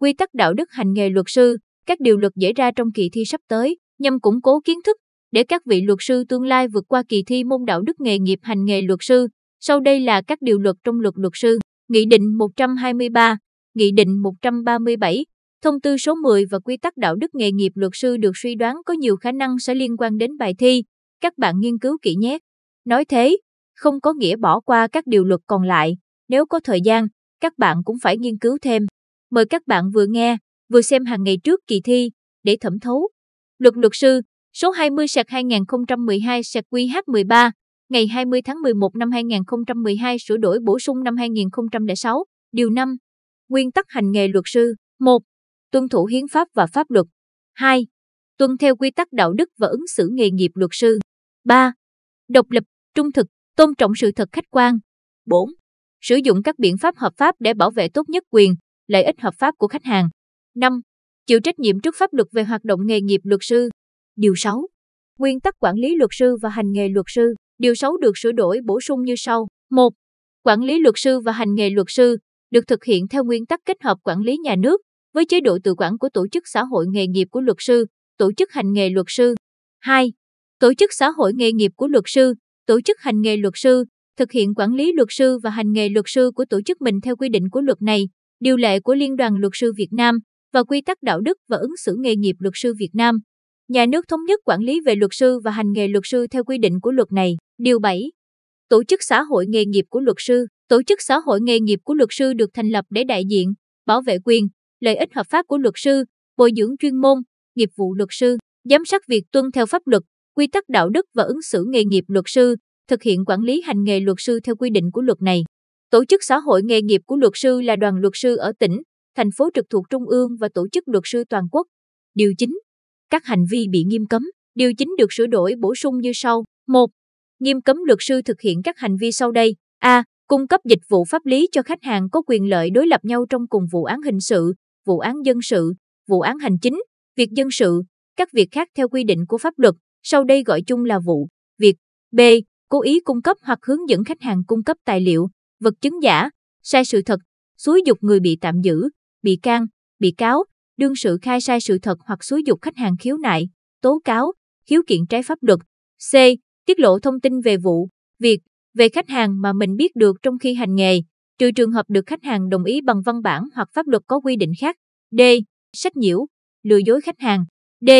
Quy tắc đạo đức hành nghề luật sư, các điều luật dễ ra trong kỳ thi sắp tới nhằm củng cố kiến thức để các vị luật sư tương lai vượt qua kỳ thi môn đạo đức nghề nghiệp hành nghề luật sư. Sau đây là các điều luật trong luật luật sư, Nghị định 123, Nghị định 137, Thông tư số 10 và quy tắc đạo đức nghề nghiệp luật sư được suy đoán có nhiều khả năng sẽ liên quan đến bài thi. Các bạn nghiên cứu kỹ nhé. Nói thế, không có nghĩa bỏ qua các điều luật còn lại, nếu có thời gian, các bạn cũng phải nghiên cứu thêm. Mời các bạn vừa nghe, vừa xem hàng ngày trước kỳ thi để thẩm thấu. Luật luật sư số 20 2012 QH13 ngày 20 tháng 11 năm 2012 sửa đổi bổ sung năm 2006, điều 5. Nguyên tắc hành nghề luật sư 1. Tuân thủ hiến pháp và pháp luật 2. Tuân theo quy tắc đạo đức và ứng xử nghề nghiệp luật sư 3. Độc lập, trung thực, tôn trọng sự thật khách quan 4. Sử dụng các biện pháp hợp pháp để bảo vệ tốt nhất quyền, lợi ích hợp pháp của khách hàng. 5. Chịu trách nhiệm trước pháp luật về hoạt động nghề nghiệp luật sư. Điều 6. Nguyên tắc quản lý luật sư và hành nghề luật sư. Điều 6 được sửa đổi bổ sung như sau. 1. Quản lý luật sư và hành nghề luật sư được thực hiện theo nguyên tắc kết hợp quản lý nhà nước với chế độ tự quản của tổ chức xã hội nghề nghiệp của luật sư, tổ chức hành nghề luật sư. 2. Tổ chức xã hội nghề nghiệp của luật sư, tổ chức hành nghề luật sư thực hiện quản lý luật sư và hành nghề luật sư của tổ chức mình theo quy định của luật này điều lệ của Liên đoàn Luật sư Việt Nam và quy tắc đạo đức và ứng xử nghề nghiệp luật sư Việt Nam. Nhà nước thống nhất quản lý về luật sư và hành nghề luật sư theo quy định của luật này. Điều 7. Tổ chức xã hội nghề nghiệp của luật sư. Tổ chức xã hội nghề nghiệp của luật sư được thành lập để đại diện, bảo vệ quyền, lợi ích hợp pháp của luật sư, bồi dưỡng chuyên môn, nghiệp vụ luật sư, giám sát việc tuân theo pháp luật, quy tắc đạo đức và ứng xử nghề nghiệp luật sư, thực hiện quản lý hành nghề luật sư theo quy định của luật này. Tổ chức xã hội nghề nghiệp của luật sư là đoàn luật sư ở tỉnh, thành phố trực thuộc trung ương và tổ chức luật sư toàn quốc. Điều chính Các hành vi bị nghiêm cấm. Điều chính được sửa đổi bổ sung như sau. 1. Nghiêm cấm luật sư thực hiện các hành vi sau đây. A. Cung cấp dịch vụ pháp lý cho khách hàng có quyền lợi đối lập nhau trong cùng vụ án hình sự, vụ án dân sự, vụ án hành chính, việc dân sự, các việc khác theo quy định của pháp luật, sau đây gọi chung là vụ, việc. B. Cố ý cung cấp hoặc hướng dẫn khách hàng cung cấp tài liệu, vật chứng giả, sai sự thật, xúi dục người bị tạm giữ, bị can, bị cáo, đương sự khai sai sự thật hoặc xúi dục khách hàng khiếu nại, tố cáo, khiếu kiện trái pháp luật. C. Tiết lộ thông tin về vụ, việc, về khách hàng mà mình biết được trong khi hành nghề, trừ trường hợp được khách hàng đồng ý bằng văn bản hoặc pháp luật có quy định khác. D. Sách nhiễu, lừa dối khách hàng. D.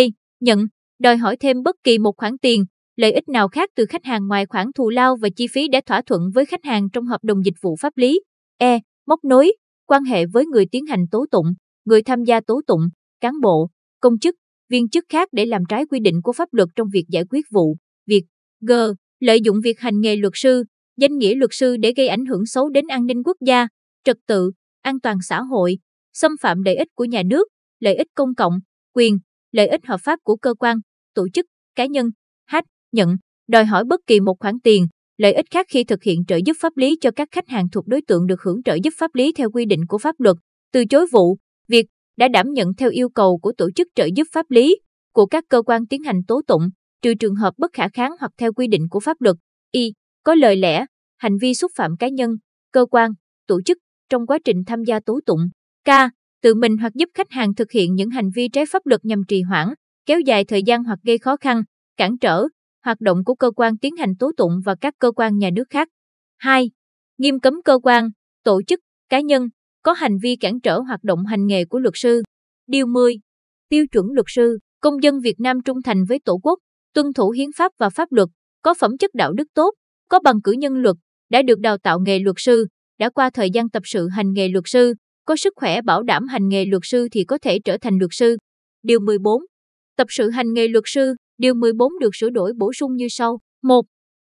Nhận, đòi hỏi thêm bất kỳ một khoản tiền, lợi ích nào khác từ khách hàng ngoài khoản thù lao và chi phí đã thỏa thuận với khách hàng trong hợp đồng dịch vụ pháp lý. E. Móc nối, quan hệ với người tiến hành tố tụng, người tham gia tố tụng, cán bộ, công chức, viên chức khác để làm trái quy định của pháp luật trong việc giải quyết vụ. Việc G. Lợi dụng việc hành nghề luật sư, danh nghĩa luật sư để gây ảnh hưởng xấu đến an ninh quốc gia, trật tự, an toàn xã hội, xâm phạm lợi ích của nhà nước, lợi ích công cộng, quyền, lợi ích hợp pháp của cơ quan, tổ chức, cá nhân nhận, đòi hỏi bất kỳ một khoản tiền, lợi ích khác khi thực hiện trợ giúp pháp lý cho các khách hàng thuộc đối tượng được hưởng trợ giúp pháp lý theo quy định của pháp luật, từ chối vụ, việc đã đảm nhận theo yêu cầu của tổ chức trợ giúp pháp lý của các cơ quan tiến hành tố tụng, trừ trường hợp bất khả kháng hoặc theo quy định của pháp luật. Y. Có lời lẽ, hành vi xúc phạm cá nhân, cơ quan, tổ chức trong quá trình tham gia tố tụng. K. Tự mình hoặc giúp khách hàng thực hiện những hành vi trái pháp luật nhằm trì hoãn, kéo dài thời gian hoặc gây khó khăn, cản trở, hoạt động của cơ quan tiến hành tố tụng và các cơ quan nhà nước khác. 2. Nghiêm cấm cơ quan, tổ chức, cá nhân có hành vi cản trở hoạt động hành nghề của luật sư. Điều 10. Tiêu chuẩn luật sư, công dân Việt Nam trung thành với Tổ quốc, tuân thủ hiến pháp và pháp luật, có phẩm chất đạo đức tốt, có bằng cử nhân luật, đã được đào tạo nghề luật sư, đã qua thời gian tập sự hành nghề luật sư, có sức khỏe bảo đảm hành nghề luật sư thì có thể trở thành luật sư. Điều 14. Tập sự hành nghề luật sư Điều 14 được sửa đổi bổ sung như sau. 1.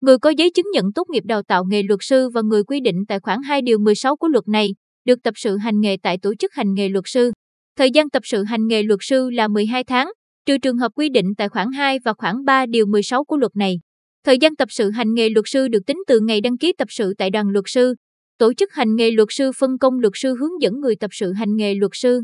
Người có giấy chứng nhận tốt nghiệp đào tạo nghề luật sư và người quy định tại khoản 2 điều 16 của luật này được tập sự hành nghề tại tổ chức hành nghề luật sư. Thời gian tập sự hành nghề luật sư là 12 tháng, trừ trường hợp quy định tại khoản 2 và khoản 3 điều 16 của luật này. Thời gian tập sự hành nghề luật sư được tính từ ngày đăng ký tập sự tại đoàn luật sư. Tổ chức hành nghề luật sư phân công luật sư hướng dẫn người tập sự hành nghề luật sư.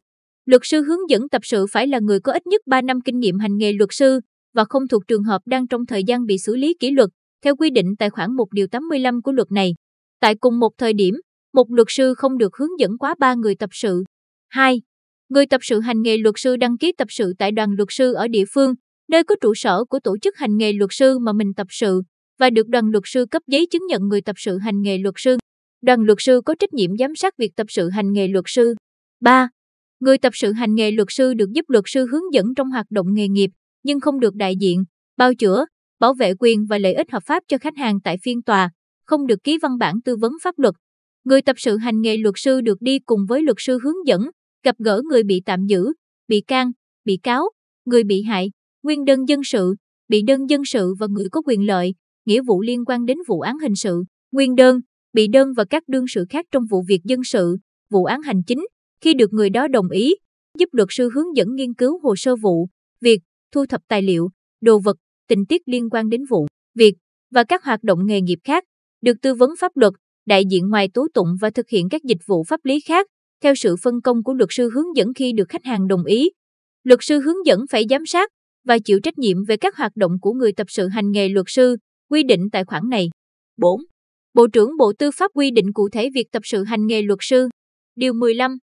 Luật sư hướng dẫn tập sự phải là người có ít nhất 3 năm kinh nghiệm hành nghề luật sư, và không thuộc trường hợp đang trong thời gian bị xử lý kỷ luật, theo quy định tại khoản 1 điều 85 của luật này. Tại cùng một thời điểm, một luật sư không được hướng dẫn quá 3 người tập sự. 2. Người tập sự hành nghề luật sư đăng ký tập sự tại đoàn luật sư ở địa phương, nơi có trụ sở của tổ chức hành nghề luật sư mà mình tập sự và được đoàn luật sư cấp giấy chứng nhận người tập sự hành nghề luật sư. Đoàn luật sư có trách nhiệm giám sát việc tập sự hành nghề luật sư. 3. Người tập sự hành nghề luật sư được giúp luật sư hướng dẫn trong hoạt động nghề nghiệp, nhưng không được đại diện, bao chữa, bảo vệ quyền và lợi ích hợp pháp cho khách hàng tại phiên tòa, không được ký văn bản tư vấn pháp luật. Người tập sự hành nghề luật sư được đi cùng với luật sư hướng dẫn, gặp gỡ người bị tạm giữ, bị can, bị cáo, người bị hại, nguyên đơn dân sự, bị đơn dân sự và người có quyền lợi, nghĩa vụ liên quan đến vụ án hình sự, nguyên đơn, bị đơn và các đương sự khác trong vụ việc dân sự, vụ án hành chính, khi được người đó đồng ý, giúp luật sư hướng dẫn nghiên cứu hồ sơ vụ, việc thu thập tài liệu, đồ vật, tình tiết liên quan đến vụ, việc và các hoạt động nghề nghiệp khác, được tư vấn pháp luật, đại diện ngoài tố tụng và thực hiện các dịch vụ pháp lý khác, theo sự phân công của luật sư hướng dẫn khi được khách hàng đồng ý. Luật sư hướng dẫn phải giám sát và chịu trách nhiệm về các hoạt động của người tập sự hành nghề luật sư, quy định tại khoản này. 4. Bộ trưởng Bộ Tư pháp quy định cụ thể việc tập sự hành nghề luật sư. Điều 15.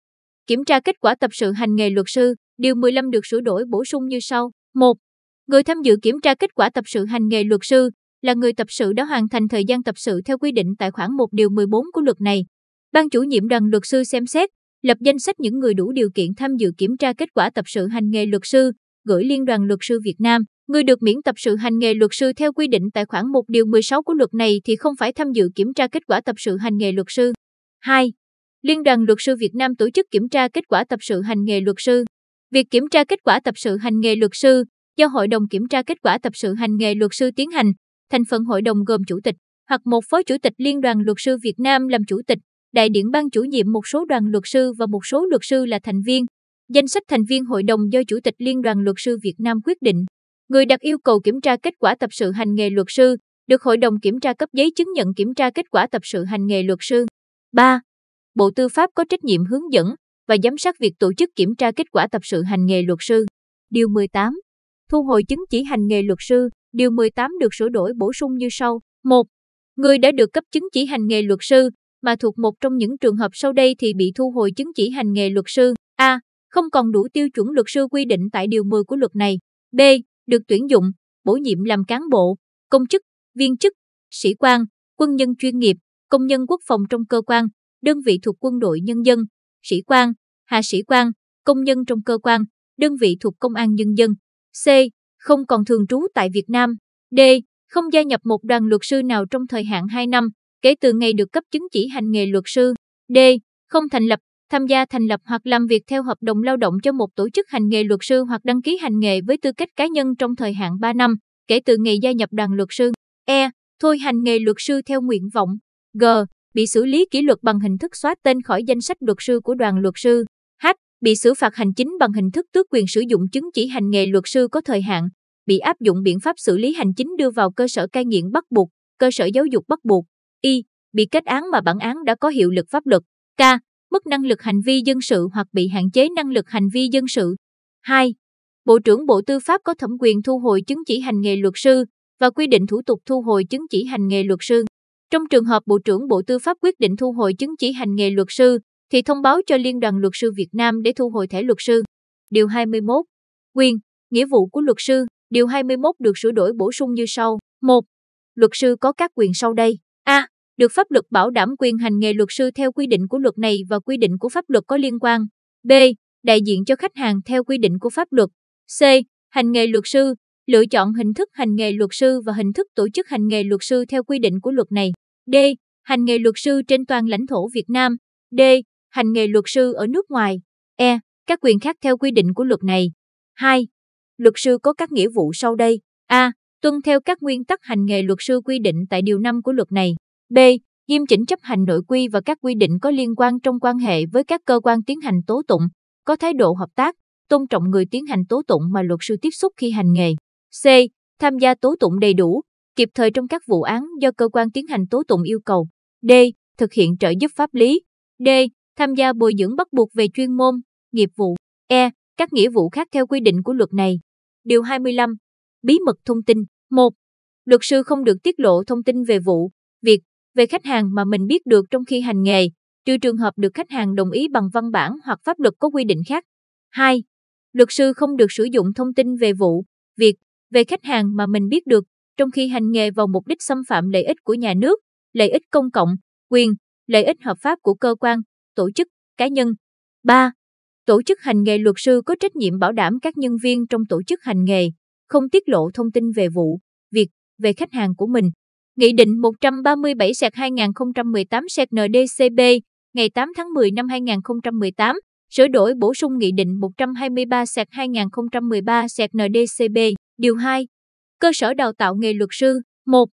Kiểm tra kết quả tập sự hành nghề luật sư. Điều 15 được sửa đổi bổ sung như sau. 1. Người tham dự kiểm tra kết quả tập sự hành nghề luật sư là người tập sự đã hoàn thành thời gian tập sự theo quy định tại khoản 1 điều 14 của luật này. Ban chủ nhiệm đoàn luật sư xem xét, lập danh sách những người đủ điều kiện tham dự kiểm tra kết quả tập sự hành nghề luật sư, gửi Liên đoàn luật sư Việt Nam. Người được miễn tập sự hành nghề luật sư theo quy định tại khoản 1 điều 16 của luật này thì không phải tham dự kiểm tra kết quả tập sự hành nghề luật sư. 2. Liên đoàn luật sư Việt Nam tổ chức kiểm tra kết quả tập sự hành nghề luật sư. Việc kiểm tra kết quả tập sự hành nghề luật sư do Hội đồng kiểm tra kết quả tập sự hành nghề luật sư tiến hành, thành phần hội đồng gồm chủ tịch hoặc một phó chủ tịch Liên đoàn luật sư Việt Nam làm chủ tịch, đại diện ban chủ nhiệm một số đoàn luật sư và một số luật sư là thành viên. Danh sách thành viên hội đồng do chủ tịch Liên đoàn luật sư Việt Nam quyết định. Người đặt yêu cầu kiểm tra kết quả tập sự hành nghề luật sư được hội đồng kiểm tra cấp giấy chứng nhận kiểm tra kết quả tập sự hành nghề luật sư. 3. Bộ Tư pháp có trách nhiệm hướng dẫn, và giám sát việc tổ chức kiểm tra kết quả tập sự hành nghề luật sư. Điều 18. Thu hồi chứng chỉ hành nghề luật sư. Điều 18 được sửa đổi bổ sung như sau. 1. Người đã được cấp chứng chỉ hành nghề luật sư mà thuộc một trong những trường hợp sau đây thì bị thu hồi chứng chỉ hành nghề luật sư. A. Không còn đủ tiêu chuẩn luật sư quy định tại điều 10 của luật này. B. Được tuyển dụng, bổ nhiệm làm cán bộ, công chức, viên chức, sĩ quan, quân nhân chuyên nghiệp, công nhân quốc phòng trong cơ quan, đơn vị thuộc quân đội nhân dân, sĩ quan, hạ sĩ quan, công nhân trong cơ quan, đơn vị thuộc công an nhân dân. C. Không còn thường trú tại Việt Nam. D. Không gia nhập một đoàn luật sư nào trong thời hạn 2 năm kể từ ngày được cấp chứng chỉ hành nghề luật sư. D. Không thành lập, tham gia thành lập hoặc làm việc theo hợp đồng lao động cho một tổ chức hành nghề luật sư hoặc đăng ký hành nghề với tư cách cá nhân trong thời hạn 3 năm kể từ ngày gia nhập đoàn luật sư. E. Thôi hành nghề luật sư theo nguyện vọng. G bị xử lý kỷ luật bằng hình thức xóa tên khỏi danh sách luật sư của đoàn luật sư. H. Bị xử phạt hành chính bằng hình thức tước quyền sử dụng chứng chỉ hành nghề luật sư có thời hạn, bị áp dụng biện pháp xử lý hành chính đưa vào cơ sở cai nghiện bắt buộc, cơ sở giáo dục bắt buộc. Y. Bị kết án mà bản án đã có hiệu lực pháp luật. K. Mất năng lực hành vi dân sự hoặc bị hạn chế năng lực hành vi dân sự. 2. Bộ trưởng Bộ Tư pháp có thẩm quyền thu hồi chứng chỉ hành nghề luật sư và quy định thủ tục thu hồi chứng chỉ hành nghề luật sư. Trong trường hợp Bộ trưởng Bộ Tư pháp quyết định thu hồi chứng chỉ hành nghề luật sư, thì thông báo cho Liên đoàn Luật sư Việt Nam để thu hồi thẻ luật sư. Điều 21. Quyền, nghĩa vụ của luật sư. Điều 21 được sửa đổi bổ sung như sau. 1. Luật sư có các quyền sau đây. A. Được pháp luật bảo đảm quyền hành nghề luật sư theo quy định của luật này và quy định của pháp luật có liên quan. B. Đại diện cho khách hàng theo quy định của pháp luật. C. Hành nghề luật sư, lựa chọn hình thức hành nghề luật sư và hình thức tổ chức hành nghề luật sư theo quy định của luật này. D. Hành nghề luật sư trên toàn lãnh thổ Việt Nam. D. Hành nghề luật sư ở nước ngoài. E. Các quyền khác theo quy định của luật này. 2. Luật sư có các nghĩa vụ sau đây. A. Tuân theo các nguyên tắc hành nghề luật sư quy định tại điều 5 của luật này. B. Nghiêm chỉnh chấp hành nội quy và các quy định có liên quan trong quan hệ với các cơ quan tiến hành tố tụng, có thái độ hợp tác, tôn trọng người tiến hành tố tụng mà luật sư tiếp xúc khi hành nghề. C. Tham gia tố tụng đầy đủ, kịp thời trong các vụ án do cơ quan tiến hành tố tụng yêu cầu. D. Thực hiện trợ giúp pháp lý. D. Tham gia bồi dưỡng bắt buộc về chuyên môn, nghiệp vụ. E. Các nghĩa vụ khác theo quy định của luật này. Điều 25. Bí mật thông tin. 1. Luật sư không được tiết lộ thông tin về vụ, việc, về khách hàng mà mình biết được trong khi hành nghề, trừ trường hợp được khách hàng đồng ý bằng văn bản hoặc pháp luật có quy định khác. 2. Luật sư không được sử dụng thông tin về vụ, việc, về khách hàng mà mình biết được, trong khi hành nghề vào mục đích xâm phạm lợi ích của nhà nước, lợi ích công cộng, quyền, lợi ích hợp pháp của cơ quan, tổ chức, cá nhân. 3. Tổ chức hành nghề luật sư có trách nhiệm bảo đảm các nhân viên trong tổ chức hành nghề không tiết lộ thông tin về vụ, việc, về khách hàng của mình. Nghị định 137-2018-NDCB ngày 8 tháng 10 năm 2018 sửa đổi bổ sung Nghị định 123-2013-NDCB Điều 2. Cơ sở đào tạo nghề luật sư 1.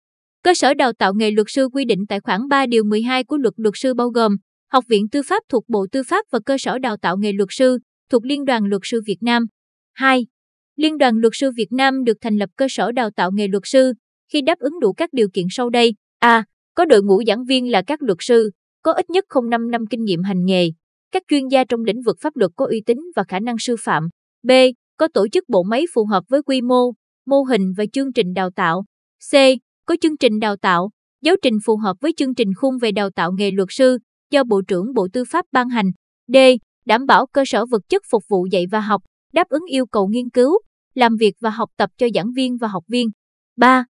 Cơ sở đào tạo nghề luật sư quy định tại khoản 3 điều 12 của luật luật sư bao gồm Học viện Tư pháp thuộc Bộ Tư pháp và cơ sở đào tạo nghề luật sư thuộc Liên đoàn Luật sư Việt Nam. 2. Liên đoàn Luật sư Việt Nam được thành lập cơ sở đào tạo nghề luật sư khi đáp ứng đủ các điều kiện sau đây: a. Có đội ngũ giảng viên là các luật sư có ít nhất không 5 năm kinh nghiệm hành nghề, các chuyên gia trong lĩnh vực pháp luật có uy tín và khả năng sư phạm. B có tổ chức bộ máy phù hợp với quy mô, mô hình và chương trình đào tạo. C. Có chương trình đào tạo, giáo trình phù hợp với chương trình khung về đào tạo nghề luật sư do Bộ trưởng Bộ Tư pháp ban hành. D. Đảm bảo cơ sở vật chất phục vụ dạy và học, đáp ứng yêu cầu nghiên cứu, làm việc và học tập cho giảng viên và học viên. 3.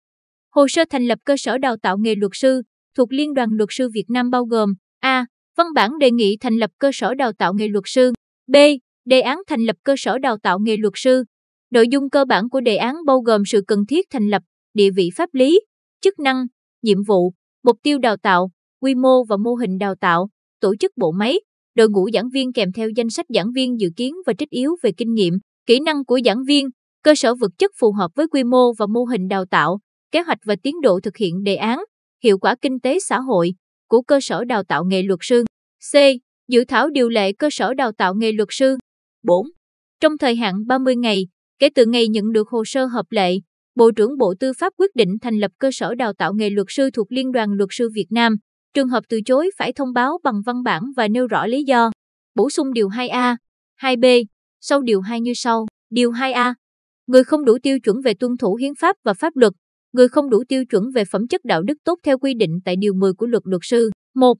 Hồ sơ thành lập cơ sở đào tạo nghề luật sư thuộc Liên đoàn Luật sư Việt Nam bao gồm A. Văn bản đề nghị thành lập cơ sở đào tạo nghề luật sư. B. Đề án thành lập cơ sở đào tạo nghề luật sư. Nội dung cơ bản của đề án bao gồm sự cần thiết thành lập, địa vị pháp lý, chức năng, nhiệm vụ, mục tiêu đào tạo, quy mô và mô hình đào tạo, tổ chức bộ máy, đội ngũ giảng viên kèm theo danh sách giảng viên dự kiến và trích yếu về kinh nghiệm, kỹ năng của giảng viên, cơ sở vật chất phù hợp với quy mô và mô hình đào tạo, kế hoạch và tiến độ thực hiện đề án, hiệu quả kinh tế xã hội của cơ sở đào tạo nghề luật sư. C. Dự thảo điều lệ cơ sở đào tạo nghề luật sư 4. Trong thời hạn 30 ngày, kể từ ngày nhận được hồ sơ hợp lệ, Bộ trưởng Bộ Tư pháp quyết định thành lập cơ sở đào tạo nghề luật sư thuộc Liên đoàn Luật sư Việt Nam. Trường hợp từ chối phải thông báo bằng văn bản và nêu rõ lý do. Bổ sung điều 2A, 2B, sau điều 2 như sau. Điều 2A. Người không đủ tiêu chuẩn về tuân thủ hiến pháp và pháp luật. Người không đủ tiêu chuẩn về phẩm chất đạo đức tốt theo quy định tại điều 10 của luật luật sư. 1.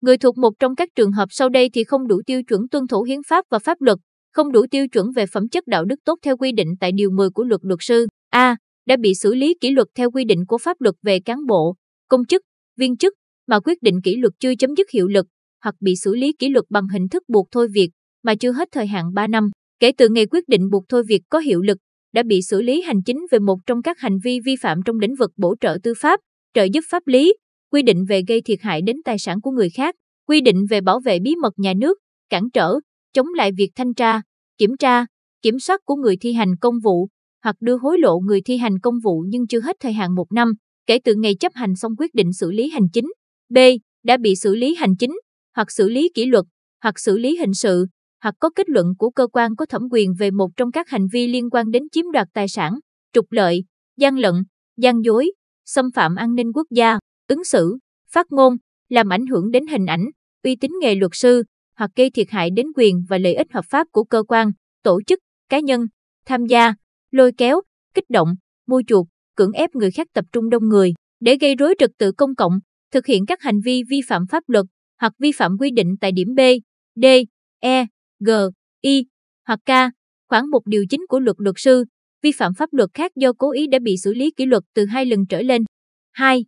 Người thuộc một trong các trường hợp sau đây thì không đủ tiêu chuẩn tuân thủ hiến pháp và pháp luật không đủ tiêu chuẩn về phẩm chất đạo đức tốt theo quy định tại Điều 10 của luật luật sư. A. Đã bị xử lý kỷ luật theo quy định của pháp luật về cán bộ, công chức, viên chức mà quyết định kỷ luật chưa chấm dứt hiệu lực hoặc bị xử lý kỷ luật bằng hình thức buộc thôi việc mà chưa hết thời hạn 3 năm kể từ ngày quyết định buộc thôi việc có hiệu lực đã bị xử lý hành chính về một trong các hành vi vi phạm trong lĩnh vực bổ trợ tư pháp, trợ giúp pháp lý, quy định về gây thiệt hại đến tài sản của người khác, quy định về bảo vệ bí mật nhà nước, cản trở, chống lại việc thanh tra, kiểm tra, kiểm soát của người thi hành công vụ hoặc đưa hối lộ người thi hành công vụ nhưng chưa hết thời hạn một năm kể từ ngày chấp hành xong quyết định xử lý hành chính. B. Đã bị xử lý hành chính, hoặc xử lý kỷ luật, hoặc xử lý hình sự, hoặc có kết luận của cơ quan có thẩm quyền về một trong các hành vi liên quan đến chiếm đoạt tài sản, trục lợi, gian lận, gian dối, xâm phạm an ninh quốc gia, ứng xử, phát ngôn, làm ảnh hưởng đến hình ảnh, uy tín nghề luật sư, hoặc gây thiệt hại đến quyền và lợi ích hợp pháp của cơ quan, tổ chức, cá nhân, tham gia, lôi kéo, kích động, mua chuộc, cưỡng ép người khác tập trung đông người để gây rối trật tự công cộng, thực hiện các hành vi vi phạm pháp luật hoặc vi phạm quy định tại điểm B, D, E, G, I hoặc K, khoảng một điều chính của luật luật sư, vi phạm pháp luật khác do cố ý đã bị xử lý kỷ luật từ hai lần trở lên. 2.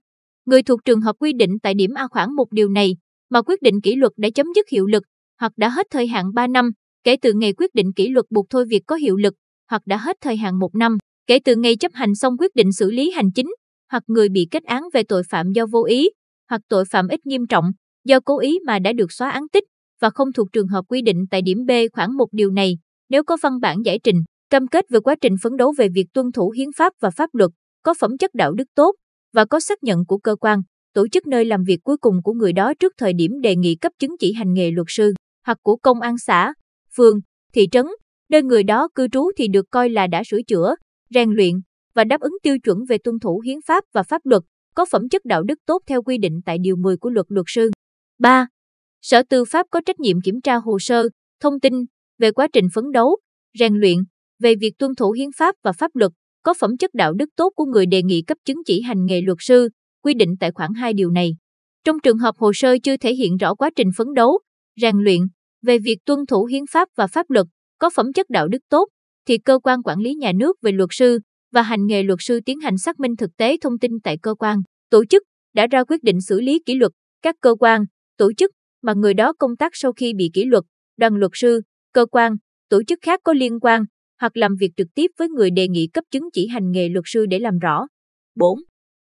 Người thuộc trường hợp quy định tại điểm A khoảng một điều này mà quyết định kỷ luật đã chấm dứt hiệu lực hoặc đã hết thời hạn 3 năm kể từ ngày quyết định kỷ luật buộc thôi việc có hiệu lực, hoặc đã hết thời hạn 1 năm kể từ ngày chấp hành xong quyết định xử lý hành chính, hoặc người bị kết án về tội phạm do vô ý, hoặc tội phạm ít nghiêm trọng, do cố ý mà đã được xóa án tích và không thuộc trường hợp quy định tại điểm B khoảng một điều này, nếu có văn bản giải trình, cam kết về quá trình phấn đấu về việc tuân thủ hiến pháp và pháp luật, có phẩm chất đạo đức tốt và có xác nhận của cơ quan, tổ chức nơi làm việc cuối cùng của người đó trước thời điểm đề nghị cấp chứng chỉ hành nghề luật sư hoặc của công an xã, phường, thị trấn, nơi người đó cư trú thì được coi là đã sửa chữa, rèn luyện và đáp ứng tiêu chuẩn về tuân thủ hiến pháp và pháp luật, có phẩm chất đạo đức tốt theo quy định tại điều 10 của luật luật sư. 3. Sở Tư pháp có trách nhiệm kiểm tra hồ sơ, thông tin về quá trình phấn đấu, rèn luyện, về việc tuân thủ hiến pháp và pháp luật, có phẩm chất đạo đức tốt của người đề nghị cấp chứng chỉ hành nghề luật sư, quy định tại khoản 2 điều này. Trong trường hợp hồ sơ chưa thể hiện rõ quá trình phấn đấu, rèn luyện về việc tuân thủ hiến pháp và pháp luật, có phẩm chất đạo đức tốt, thì cơ quan quản lý nhà nước về luật sư và hành nghề luật sư tiến hành xác minh thực tế thông tin tại cơ quan, tổ chức đã ra quyết định xử lý kỷ luật các cơ quan, tổ chức mà người đó công tác sau khi bị kỷ luật, đoàn luật sư, cơ quan, tổ chức khác có liên quan hoặc làm việc trực tiếp với người đề nghị cấp chứng chỉ hành nghề luật sư để làm rõ. 4.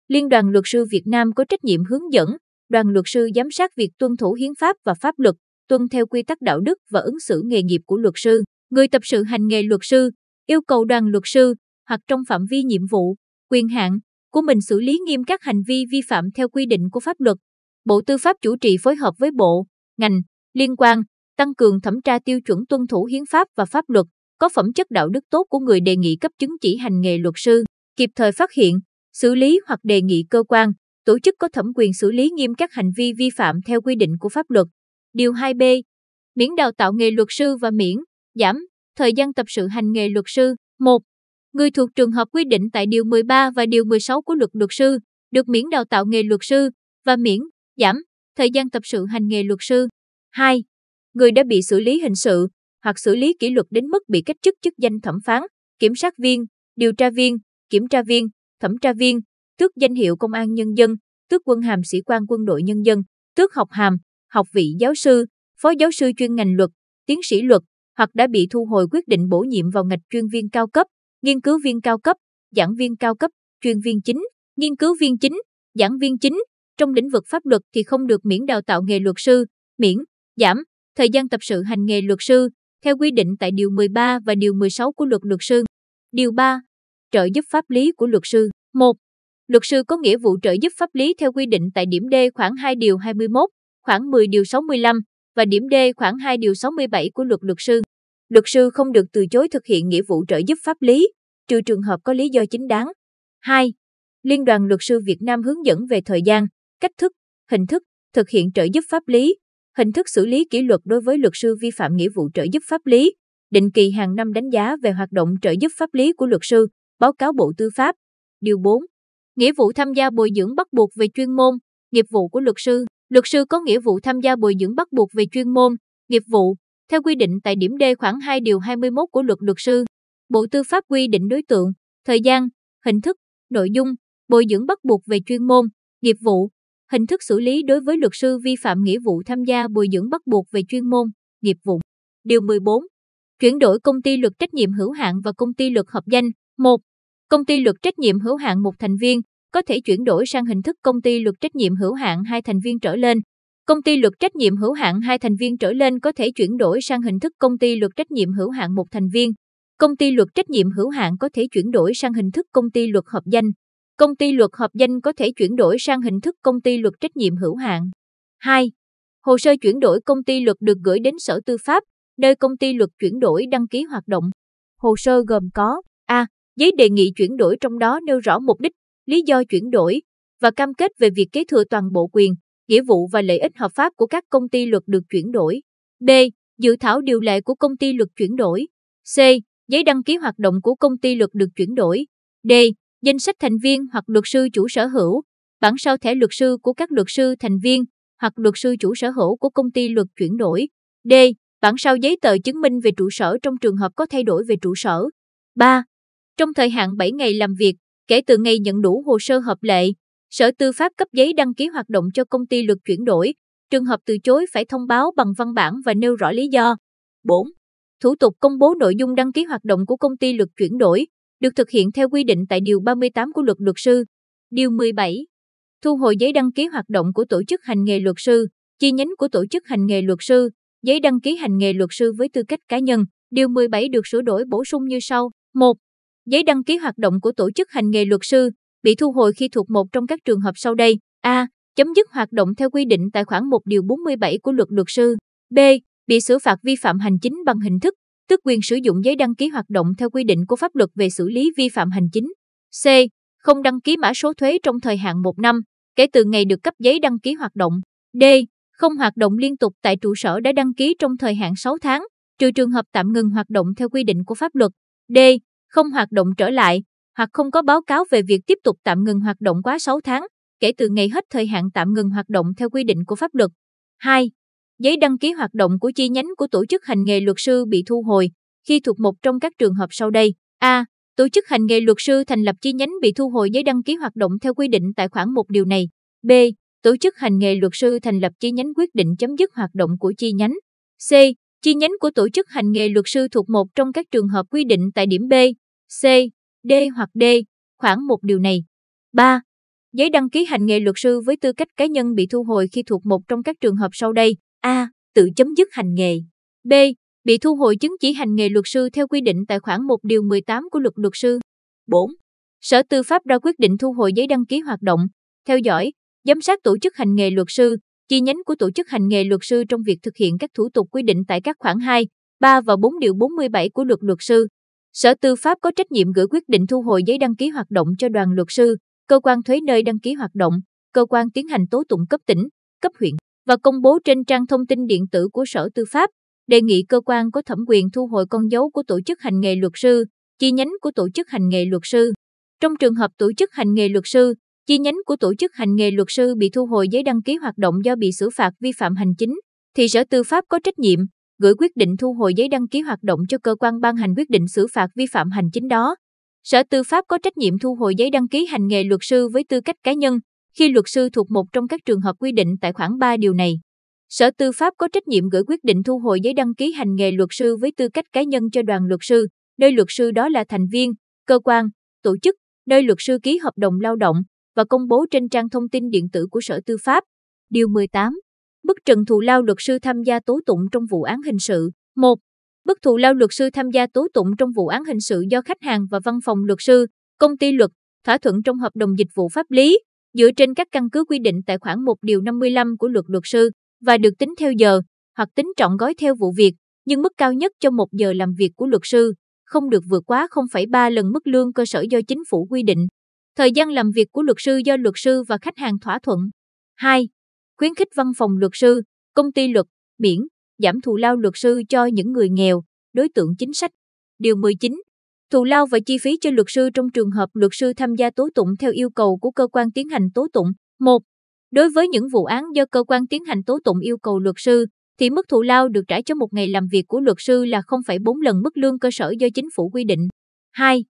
Liên đoàn luật sư Việt Nam có trách nhiệm hướng dẫn, đoàn luật sư giám sát việc tuân thủ hiến pháp và pháp luật tuân theo quy tắc đạo đức và ứng xử nghề nghiệp của luật sư, người tập sự hành nghề luật sư, yêu cầu đoàn luật sư hoặc trong phạm vi nhiệm vụ, quyền hạn của mình xử lý nghiêm các hành vi vi phạm theo quy định của pháp luật. Bộ Tư pháp chủ trì phối hợp với bộ, ngành, liên quan, tăng cường thẩm tra tiêu chuẩn tuân thủ hiến pháp và pháp luật, có phẩm chất đạo đức tốt của người đề nghị cấp chứng chỉ hành nghề luật sư, kịp thời phát hiện, xử lý hoặc đề nghị cơ quan, tổ chức có thẩm quyền xử lý nghiêm các hành vi vi phạm theo quy định của pháp luật. Điều 2B. Miễn đào tạo nghề luật sư và miễn, giảm, thời gian tập sự hành nghề luật sư. 1. Người thuộc trường hợp quy định tại Điều 13 và Điều 16 của luật luật sư, được miễn đào tạo nghề luật sư và miễn, giảm, thời gian tập sự hành nghề luật sư. 2. Người đã bị xử lý hình sự hoặc xử lý kỷ luật đến mức bị cách chức chức danh thẩm phán, kiểm sát viên, điều tra viên, kiểm tra viên, thẩm tra viên, tước danh hiệu công an nhân dân, tước quân hàm sĩ quan quân đội nhân dân, tước học hàm, học vị giáo sư, phó giáo sư chuyên ngành luật, tiến sĩ luật hoặc đã bị thu hồi quyết định bổ nhiệm vào ngạch chuyên viên cao cấp, nghiên cứu viên cao cấp, giảng viên cao cấp, chuyên viên chính, nghiên cứu viên chính, giảng viên chính, trong lĩnh vực pháp luật thì không được miễn đào tạo nghề luật sư, miễn, giảm, thời gian tập sự hành nghề luật sư, theo quy định tại Điều 13 và Điều 16 của luật luật sư. Điều 3. Trợ giúp pháp lý của luật sư. 1. Luật sư có nghĩa vụ trợ giúp pháp lý theo quy định tại điểm D khoảng 2 điều 21, khoảng 10 điều 65 và điểm D khoảng 2 điều 67 của luật luật sư. Luật sư không được từ chối thực hiện nghĩa vụ trợ giúp pháp lý, trừ trường hợp có lý do chính đáng. 2. Liên đoàn luật sư Việt Nam hướng dẫn về thời gian, cách thức, hình thức thực hiện trợ giúp pháp lý, hình thức xử lý kỷ luật đối với luật sư vi phạm nghĩa vụ trợ giúp pháp lý, định kỳ hàng năm đánh giá về hoạt động trợ giúp pháp lý của luật sư, báo cáo Bộ Tư pháp. Điều 4. Nghĩa vụ tham gia bồi dưỡng bắt buộc về chuyên môn, nghiệp vụ của luật sư luật sư có nghĩa vụ tham gia bồi dưỡng bắt buộc về chuyên môn, nghiệp vụ, theo quy định tại điểm D khoảng 2 điều 21 của luật luật sư. Bộ Tư pháp quy định đối tượng, thời gian, hình thức, nội dung, bồi dưỡng bắt buộc về chuyên môn, nghiệp vụ, hình thức xử lý đối với luật sư vi phạm nghĩa vụ tham gia bồi dưỡng bắt buộc về chuyên môn, nghiệp vụ. Điều 14. Chuyển đổi công ty luật trách nhiệm hữu hạn và công ty luật hợp danh. 1. Công ty luật trách nhiệm hữu hạn một thành viên, có thể chuyển đổi sang hình thức công ty luật trách nhiệm hữu hạn hai thành viên trở lên. Công ty luật trách nhiệm hữu hạn hai thành viên trở lên có thể chuyển đổi sang hình thức công ty luật trách nhiệm hữu hạn một thành viên. Công ty luật trách nhiệm hữu hạn có thể chuyển đổi sang hình thức công ty luật hợp danh. Công ty luật hợp danh có thể chuyển đổi sang hình thức công ty luật trách nhiệm hữu hạn. 2. Hồ sơ chuyển đổi công ty luật được gửi đến Sở Tư pháp, nơi công ty luật chuyển đổi đăng ký hoạt động. Hồ sơ gồm có A. Giấy đề nghị chuyển đổi trong đó nêu rõ mục đích lý do chuyển đổi và cam kết về việc kế thừa toàn bộ quyền, nghĩa vụ và lợi ích hợp pháp của các công ty luật được chuyển đổi. B. Dự thảo điều lệ của công ty luật chuyển đổi. C. Giấy đăng ký hoạt động của công ty luật được chuyển đổi. D. Danh sách thành viên hoặc luật sư chủ sở hữu, bản sao thẻ luật sư của các luật sư thành viên hoặc luật sư chủ sở hữu của công ty luật chuyển đổi. D. Bản sao giấy tờ chứng minh về trụ sở trong trường hợp có thay đổi về trụ sở. 3. Trong thời hạn 7 ngày làm việc, Kể từ ngày nhận đủ hồ sơ hợp lệ, Sở Tư pháp cấp giấy đăng ký hoạt động cho công ty luật chuyển đổi, trường hợp từ chối phải thông báo bằng văn bản và nêu rõ lý do. 4. Thủ tục công bố nội dung đăng ký hoạt động của công ty luật chuyển đổi được thực hiện theo quy định tại Điều 38 của luật luật sư. Điều 17. Thu hồi giấy đăng ký hoạt động của tổ chức hành nghề luật sư, chi nhánh của tổ chức hành nghề luật sư, giấy đăng ký hành nghề luật sư với tư cách cá nhân. Điều 17 được sửa đổi bổ sung như sau. 1. Giấy đăng ký hoạt động của tổ chức hành nghề luật sư bị thu hồi khi thuộc một trong các trường hợp sau đây: A. Chấm dứt hoạt động theo quy định tại khoản 1 điều 47 của luật luật sư. B. Bị xử phạt vi phạm hành chính bằng hình thức tước quyền sử dụng giấy đăng ký hoạt động theo quy định của pháp luật về xử lý vi phạm hành chính. C. Không đăng ký mã số thuế trong thời hạn một năm, kể từ ngày được cấp giấy đăng ký hoạt động. D. Không hoạt động liên tục tại trụ sở đã đăng ký trong thời hạn 6 tháng, trừ trường hợp tạm ngừng hoạt động theo quy định của pháp luật. D không hoạt động trở lại, hoặc không có báo cáo về việc tiếp tục tạm ngừng hoạt động quá 6 tháng kể từ ngày hết thời hạn tạm ngừng hoạt động theo quy định của pháp luật. 2. Giấy đăng ký hoạt động của chi nhánh của tổ chức hành nghề luật sư bị thu hồi khi thuộc một trong các trường hợp sau đây. A. Tổ chức hành nghề luật sư thành lập chi nhánh bị thu hồi giấy đăng ký hoạt động theo quy định tại khoản một điều này. B. Tổ chức hành nghề luật sư thành lập chi nhánh quyết định chấm dứt hoạt động của chi nhánh. C. Chi nhánh của tổ chức hành nghề luật sư thuộc một trong các trường hợp quy định tại điểm B, C, D hoặc D, khoảng một điều này. 3. Giấy đăng ký hành nghề luật sư với tư cách cá nhân bị thu hồi khi thuộc một trong các trường hợp sau đây. A. Tự chấm dứt hành nghề. B. Bị thu hồi chứng chỉ hành nghề luật sư theo quy định tại khoản 1 điều 18 của luật luật sư. 4. Sở Tư pháp ra quyết định thu hồi giấy đăng ký hoạt động, theo dõi, giám sát tổ chức hành nghề luật sư, chi nhánh của tổ chức hành nghề luật sư trong việc thực hiện các thủ tục quy định tại các khoản 2, 3 và 4 điều 47 của luật luật sư. Sở Tư pháp có trách nhiệm gửi quyết định thu hồi giấy đăng ký hoạt động cho đoàn luật sư, cơ quan thuế nơi đăng ký hoạt động, cơ quan tiến hành tố tụng cấp tỉnh, cấp huyện và công bố trên trang thông tin điện tử của Sở Tư pháp, đề nghị cơ quan có thẩm quyền thu hồi con dấu của tổ chức hành nghề luật sư, chi nhánh của tổ chức hành nghề luật sư. Trong trường hợp tổ chức hành nghề luật sư, chi nhánh của tổ chức hành nghề luật sư bị thu hồi giấy đăng ký hoạt động do bị xử phạt vi phạm hành chính thì Sở Tư pháp có trách nhiệm gửi quyết định thu hồi giấy đăng ký hoạt động cho cơ quan ban hành quyết định xử phạt vi phạm hành chính đó. Sở Tư pháp có trách nhiệm thu hồi giấy đăng ký hành nghề luật sư với tư cách cá nhân khi luật sư thuộc một trong các trường hợp quy định tại khoản 3 điều này. Sở Tư pháp có trách nhiệm gửi quyết định thu hồi giấy đăng ký hành nghề luật sư với tư cách cá nhân cho đoàn luật sư, nơi luật sư đó là thành viên, cơ quan, tổ chức, nơi luật sư ký hợp đồng lao động và công bố trên trang thông tin điện tử của Sở Tư pháp. Điều 18 Bức Trần Thù Lao luật sư tham gia tố tụng trong vụ án hình sự. 1. Bức Thù Lao luật sư tham gia tố tụng trong vụ án hình sự do khách hàng và văn phòng luật sư, công ty luật, thỏa thuận trong hợp đồng dịch vụ pháp lý, dựa trên các căn cứ quy định tại khoản 1 điều 55 của luật luật sư và được tính theo giờ hoặc tính trọn gói theo vụ việc, nhưng mức cao nhất cho một giờ làm việc của luật sư, không được vượt quá 0,3 lần mức lương cơ sở do chính phủ quy định. Thời gian làm việc của luật sư do luật sư và khách hàng thỏa thuận. 2 khuyến khích văn phòng luật sư, công ty luật, miễn, giảm thù lao luật sư cho những người nghèo, đối tượng chính sách. Điều 19. Thù lao và chi phí cho luật sư trong trường hợp luật sư tham gia tố tụng theo yêu cầu của cơ quan tiến hành tố tụng. 1. Đối với những vụ án do cơ quan tiến hành tố tụng yêu cầu luật sư, thì mức thù lao được trả cho một ngày làm việc của luật sư là 0,4 lần mức lương cơ sở do chính phủ quy định. 2.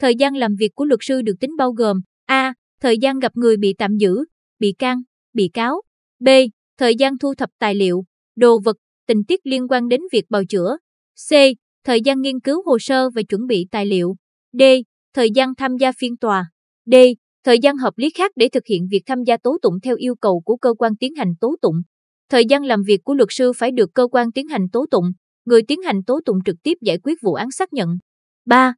Thời gian làm việc của luật sư được tính bao gồm A. Thời gian gặp người bị tạm giữ, bị can, bị cáo B. Thời gian thu thập tài liệu, đồ vật, tình tiết liên quan đến việc bào chữa. C. Thời gian nghiên cứu hồ sơ và chuẩn bị tài liệu. D. Thời gian tham gia phiên tòa. D. Thời gian hợp lý khác để thực hiện việc tham gia tố tụng theo yêu cầu của cơ quan tiến hành tố tụng. Thời gian làm việc của luật sư phải được cơ quan tiến hành tố tụng, người tiến hành tố tụng trực tiếp giải quyết vụ án xác nhận. 3.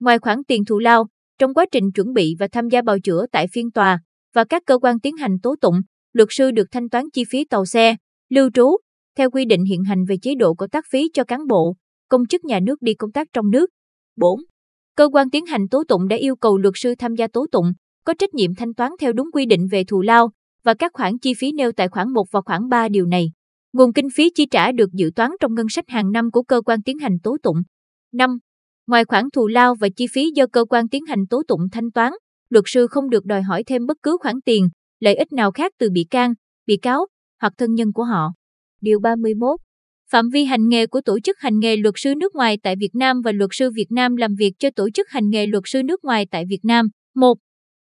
Ngoài khoản tiền thù lao, trong quá trình chuẩn bị và tham gia bào chữa tại phiên tòa và các cơ quan tiến hành tố tụng, luật sư được thanh toán chi phí tàu xe, lưu trú, theo quy định hiện hành về chế độ có tác phí cho cán bộ, công chức nhà nước đi công tác trong nước. 4. Cơ quan tiến hành tố tụng đã yêu cầu luật sư tham gia tố tụng, có trách nhiệm thanh toán theo đúng quy định về thù lao và các khoản chi phí nêu tại khoản 1 và khoản 3 điều này. Nguồn kinh phí chi trả được dự toán trong ngân sách hàng năm của cơ quan tiến hành tố tụng. 5. Ngoài khoản thù lao và chi phí do cơ quan tiến hành tố tụng thanh toán, luật sư không được đòi hỏi thêm bất cứ khoản tiền, lợi ích nào khác từ bị can, bị cáo hoặc thân nhân của họ. Điều 31. Phạm vi hành nghề của tổ chức hành nghề luật sư nước ngoài tại Việt Nam và luật sư Việt Nam làm việc cho tổ chức hành nghề luật sư nước ngoài tại Việt Nam. 1.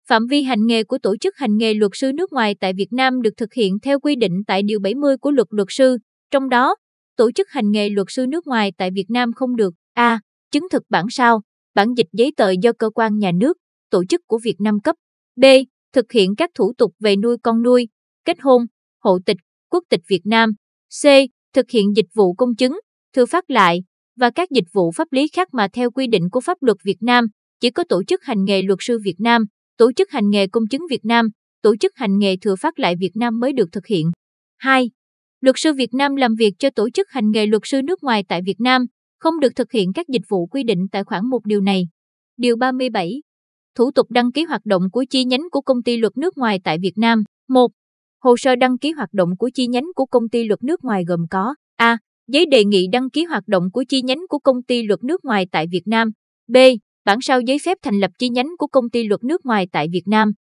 Phạm vi hành nghề của tổ chức hành nghề luật sư nước ngoài tại Việt Nam được thực hiện theo quy định tại Điều 70 của luật luật sư, trong đó, tổ chức hành nghề luật sư nước ngoài tại Việt Nam không được a. chứng thực bản sao, bản dịch giấy tờ do cơ quan nhà nước, tổ chức của Việt Nam cấp, b thực hiện các thủ tục về nuôi con nuôi, kết hôn, hộ tịch, quốc tịch Việt Nam. C. Thực hiện dịch vụ công chứng, thư phát lại và các dịch vụ pháp lý khác mà theo quy định của pháp luật Việt Nam, chỉ có tổ chức hành nghề luật sư Việt Nam, tổ chức hành nghề công chứng Việt Nam, tổ chức hành nghề thừa phát lại Việt Nam mới được thực hiện. 2. Luật sư Việt Nam làm việc cho tổ chức hành nghề luật sư nước ngoài tại Việt Nam, không được thực hiện các dịch vụ quy định tại khoản 1 điều này. Điều 37 Thủ tục đăng ký hoạt động của chi nhánh của công ty luật nước ngoài tại Việt Nam. 1. Hồ sơ đăng ký hoạt động của chi nhánh của công ty luật nước ngoài gồm có A. Giấy đề nghị đăng ký hoạt động của chi nhánh của công ty luật nước ngoài tại Việt Nam. B. Bản sao giấy phép thành lập chi nhánh của công ty luật nước ngoài tại Việt Nam.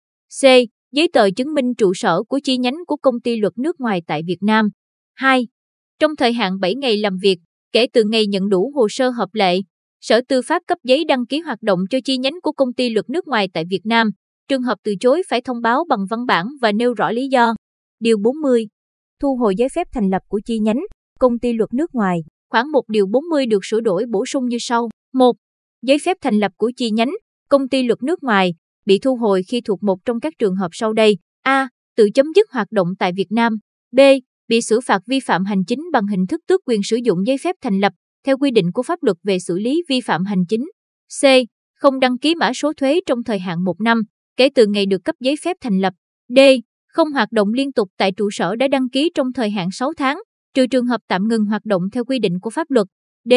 C. Giấy tờ chứng minh trụ sở của chi nhánh của công ty luật nước ngoài tại Việt Nam. 2. Trong thời hạn 7 ngày làm việc, kể từ ngày nhận đủ hồ sơ hợp lệ, Sở Tư pháp cấp giấy đăng ký hoạt động cho chi nhánh của công ty luật nước ngoài tại Việt Nam. Trường hợp từ chối phải thông báo bằng văn bản và nêu rõ lý do. Điều 40. Thu hồi giấy phép thành lập của chi nhánh, công ty luật nước ngoài. Khoảng 1 điều 40 được sửa đổi bổ sung như sau. 1. Giấy phép thành lập của chi nhánh, công ty luật nước ngoài bị thu hồi khi thuộc một trong các trường hợp sau đây. A. Tự chấm dứt hoạt động tại Việt Nam. B. Bị xử phạt vi phạm hành chính bằng hình thức tước quyền sử dụng giấy phép thành lập theo quy định của pháp luật về xử lý vi phạm hành chính. C. Không đăng ký mã số thuế trong thời hạn một năm, kể từ ngày được cấp giấy phép thành lập. D. Không hoạt động liên tục tại trụ sở đã đăng ký trong thời hạn 6 tháng, trừ trường hợp tạm ngừng hoạt động theo quy định của pháp luật. D.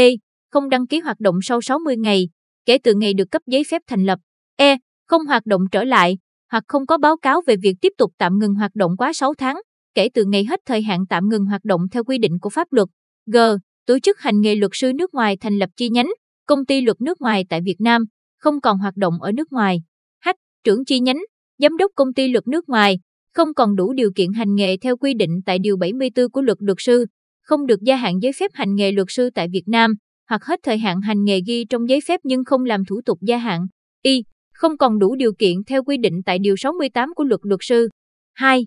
Không đăng ký hoạt động sau 60 ngày, kể từ ngày được cấp giấy phép thành lập. E. Không hoạt động trở lại, hoặc không có báo cáo về việc tiếp tục tạm ngừng hoạt động quá 6 tháng, kể từ ngày hết thời hạn tạm ngừng hoạt động theo quy định của pháp luật. G tổ chức hành nghề luật sư nước ngoài thành lập chi nhánh, công ty luật nước ngoài tại Việt Nam, không còn hoạt động ở nước ngoài. H. Trưởng chi nhánh, giám đốc công ty luật nước ngoài, không còn đủ điều kiện hành nghề theo quy định tại Điều 74 của luật luật sư, không được gia hạn giấy phép hành nghề luật sư tại Việt Nam, hoặc hết thời hạn hành nghề ghi trong giấy phép nhưng không làm thủ tục gia hạn. Y. Không còn đủ điều kiện theo quy định tại Điều 68 của luật luật sư. 2.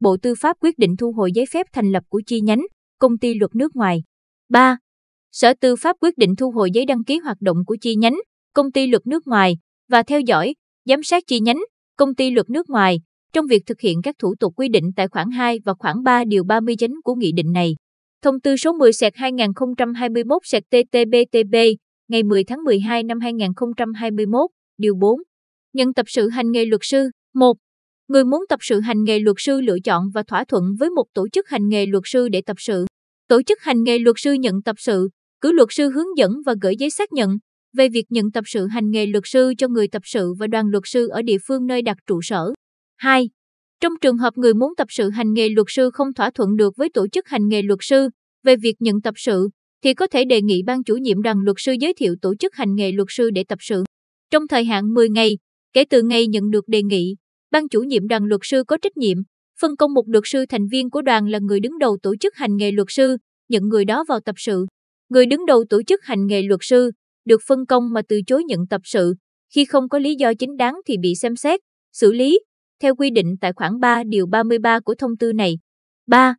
Bộ Tư pháp quyết định thu hồi giấy phép thành lập của chi nhánh, công ty luật nước ngoài. 3. Sở Tư pháp quyết định thu hồi giấy đăng ký hoạt động của chi nhánh, công ty luật nước ngoài và theo dõi, giám sát chi nhánh, công ty luật nước ngoài trong việc thực hiện các thủ tục quy định tại khoản 2 và khoản 3 điều 39 của nghị định này. Thông tư số 10 2021 tt TTBTB ngày 10 tháng 12 năm 2021, điều 4. Nhận tập sự hành nghề luật sư. 1. Người muốn tập sự hành nghề luật sư lựa chọn và thỏa thuận với một tổ chức hành nghề luật sư để tập sự. Tổ chức hành nghề luật sư nhận tập sự, cử luật sư hướng dẫn và gửi giấy xác nhận về việc nhận tập sự hành nghề luật sư cho người tập sự và đoàn luật sư ở địa phương nơi đặt trụ sở. 2. Trong trường hợp người muốn tập sự hành nghề luật sư không thỏa thuận được với tổ chức hành nghề luật sư về việc nhận tập sự, thì có thể đề nghị ban chủ nhiệm đoàn luật sư giới thiệu tổ chức hành nghề luật sư để tập sự. Trong thời hạn 10 ngày, kể từ ngày nhận được đề nghị, ban chủ nhiệm đoàn luật sư có trách nhiệm phân công một luật sư thành viên của đoàn là người đứng đầu tổ chức hành nghề luật sư, nhận người đó vào tập sự. Người đứng đầu tổ chức hành nghề luật sư được phân công mà từ chối nhận tập sự, khi không có lý do chính đáng thì bị xem xét, xử lý theo quy định tại khoản 3 điều 33 của thông tư này. 3.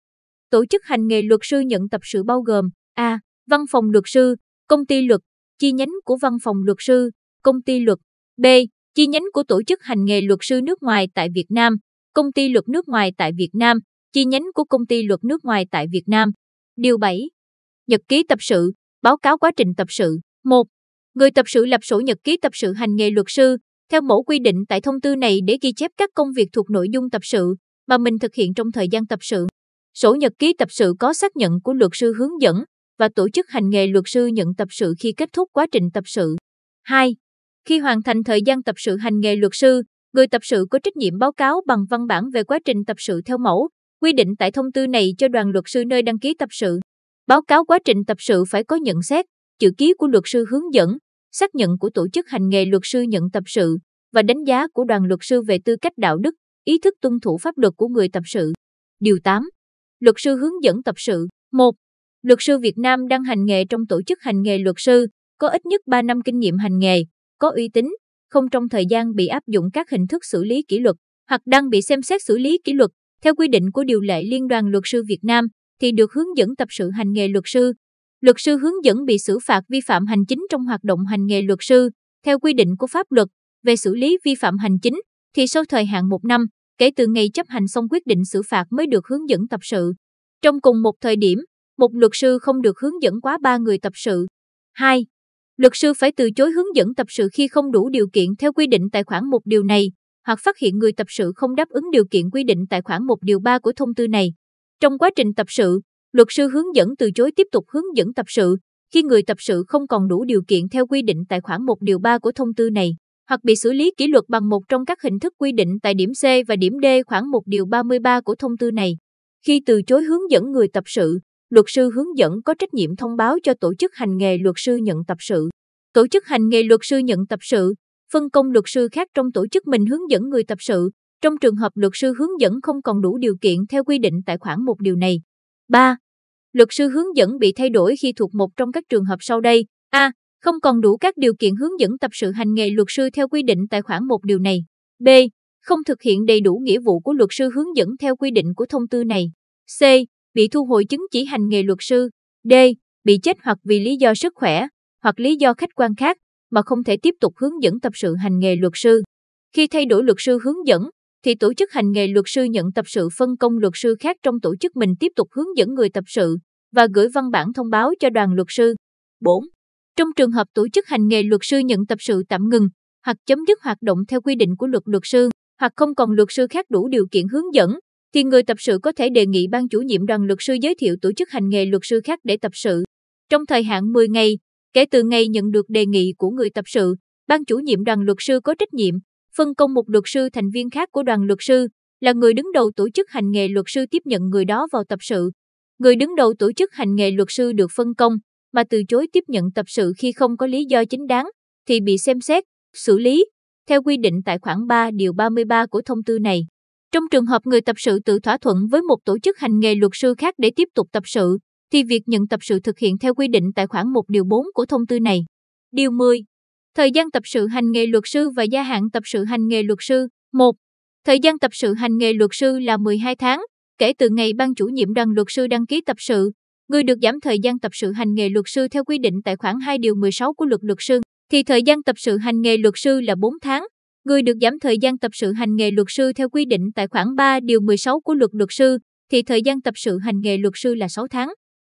Tổ chức hành nghề luật sư nhận tập sự bao gồm A. Văn phòng luật sư, công ty luật, chi nhánh của văn phòng luật sư, công ty luật. B. Chi nhánh của tổ chức hành nghề luật sư nước ngoài tại Việt Nam. Công ty luật nước ngoài tại Việt Nam, chi nhánh của công ty luật nước ngoài tại Việt Nam. Điều 7. Nhật ký tập sự, báo cáo quá trình tập sự. 1. Người tập sự lập sổ nhật ký tập sự hành nghề luật sư, theo mẫu quy định tại thông tư này để ghi chép các công việc thuộc nội dung tập sự mà mình thực hiện trong thời gian tập sự. Sổ nhật ký tập sự có xác nhận của luật sư hướng dẫn và tổ chức hành nghề luật sư nhận tập sự khi kết thúc quá trình tập sự. 2. Khi hoàn thành thời gian tập sự hành nghề luật sư, người tập sự có trách nhiệm báo cáo bằng văn bản về quá trình tập sự theo mẫu, quy định tại thông tư này cho đoàn luật sư nơi đăng ký tập sự. Báo cáo quá trình tập sự phải có nhận xét, chữ ký của luật sư hướng dẫn, xác nhận của tổ chức hành nghề luật sư nhận tập sự và đánh giá của đoàn luật sư về tư cách đạo đức, ý thức tuân thủ pháp luật của người tập sự. Điều 8. Luật sư hướng dẫn tập sự. một, Luật sư Việt Nam đang hành nghề trong tổ chức hành nghề luật sư, có ít nhất 3 năm kinh nghiệm hành nghề, có uy tín, không trong thời gian bị áp dụng các hình thức xử lý kỷ luật hoặc đang bị xem xét xử lý kỷ luật theo quy định của điều lệ Liên đoàn luật sư Việt Nam thì được hướng dẫn tập sự hành nghề luật sư. Luật sư hướng dẫn bị xử phạt vi phạm hành chính trong hoạt động hành nghề luật sư theo quy định của pháp luật về xử lý vi phạm hành chính thì sau thời hạn một năm kể từ ngày chấp hành xong quyết định xử phạt mới được hướng dẫn tập sự. Trong cùng một thời điểm, một luật sư không được hướng dẫn quá ba người tập sự. 2. Luật sư phải từ chối hướng dẫn tập sự khi không đủ điều kiện theo quy định tại khoản một điều này, hoặc phát hiện người tập sự không đáp ứng điều kiện quy định tại khoản một điều 3 của thông tư này. Trong quá trình tập sự, luật sư hướng dẫn từ chối tiếp tục hướng dẫn tập sự khi người tập sự không còn đủ điều kiện theo quy định tại khoản một điều 3 của thông tư này hoặc bị xử lý kỷ luật bằng một trong các hình thức quy định tại điểm C và điểm D khoảng 1 điều 33 của thông tư này. Khi từ chối hướng dẫn người tập sự, luật sư hướng dẫn có trách nhiệm thông báo cho tổ chức hành nghề luật sư nhận tập sự. Tổ chức hành nghề luật sư nhận tập sự, phân công luật sư khác trong tổ chức mình hướng dẫn người tập sự, trong trường hợp luật sư hướng dẫn không còn đủ điều kiện theo quy định tại khoản một điều này. 3. Luật sư hướng dẫn bị thay đổi khi thuộc một trong các trường hợp sau đây. A. Không còn đủ các điều kiện hướng dẫn tập sự hành nghề luật sư theo quy định tại khoản một điều này. B. Không thực hiện đầy đủ nghĩa vụ của luật sư hướng dẫn theo quy định của thông tư này. C bị thu hồi chứng chỉ hành nghề luật sư. D. Bị chết hoặc vì lý do sức khỏe, hoặc lý do khách quan khác mà không thể tiếp tục hướng dẫn tập sự hành nghề luật sư. Khi thay đổi luật sư hướng dẫn, thì tổ chức hành nghề luật sư nhận tập sự phân công luật sư khác trong tổ chức mình tiếp tục hướng dẫn người tập sự và gửi văn bản thông báo cho đoàn luật sư. 4. Trong trường hợp tổ chức hành nghề luật sư nhận tập sự tạm ngừng hoặc chấm dứt hoạt động theo quy định của luật luật sư hoặc không còn luật sư khác đủ điều kiện hướng dẫn thì người tập sự có thể đề nghị ban chủ nhiệm đoàn luật sư giới thiệu tổ chức hành nghề luật sư khác để tập sự. Trong thời hạn 10 ngày, kể từ ngày nhận được đề nghị của người tập sự, ban chủ nhiệm đoàn luật sư có trách nhiệm phân công một luật sư thành viên khác của đoàn luật sư là người đứng đầu tổ chức hành nghề luật sư tiếp nhận người đó vào tập sự. Người đứng đầu tổ chức hành nghề luật sư được phân công mà từ chối tiếp nhận tập sự khi không có lý do chính đáng thì bị xem xét, xử lý theo quy định tại khoản 3 điều 33 của thông tư này. Trong trường hợp người tập sự tự thỏa thuận với một tổ chức hành nghề luật sư khác để tiếp tục tập sự, thì việc nhận tập sự thực hiện theo quy định tại khoản 1 điều 4 của thông tư này. Điều 10. Thời gian tập sự hành nghề luật sư và gia hạn tập sự hành nghề luật sư. 1. Thời gian tập sự hành nghề luật sư là 12 tháng, kể từ ngày ban chủ nhiệm đoàn luật sư đăng ký tập sự. Người được giảm thời gian tập sự hành nghề luật sư theo quy định tại khoản 2 điều 16 của luật luật sư thì thời gian tập sự hành nghề luật sư là 4 tháng, người được giảm thời gian tập sự hành nghề luật sư theo quy định tại khoản 3 điều 16 của luật luật sư, thì thời gian tập sự hành nghề luật sư là 6 tháng.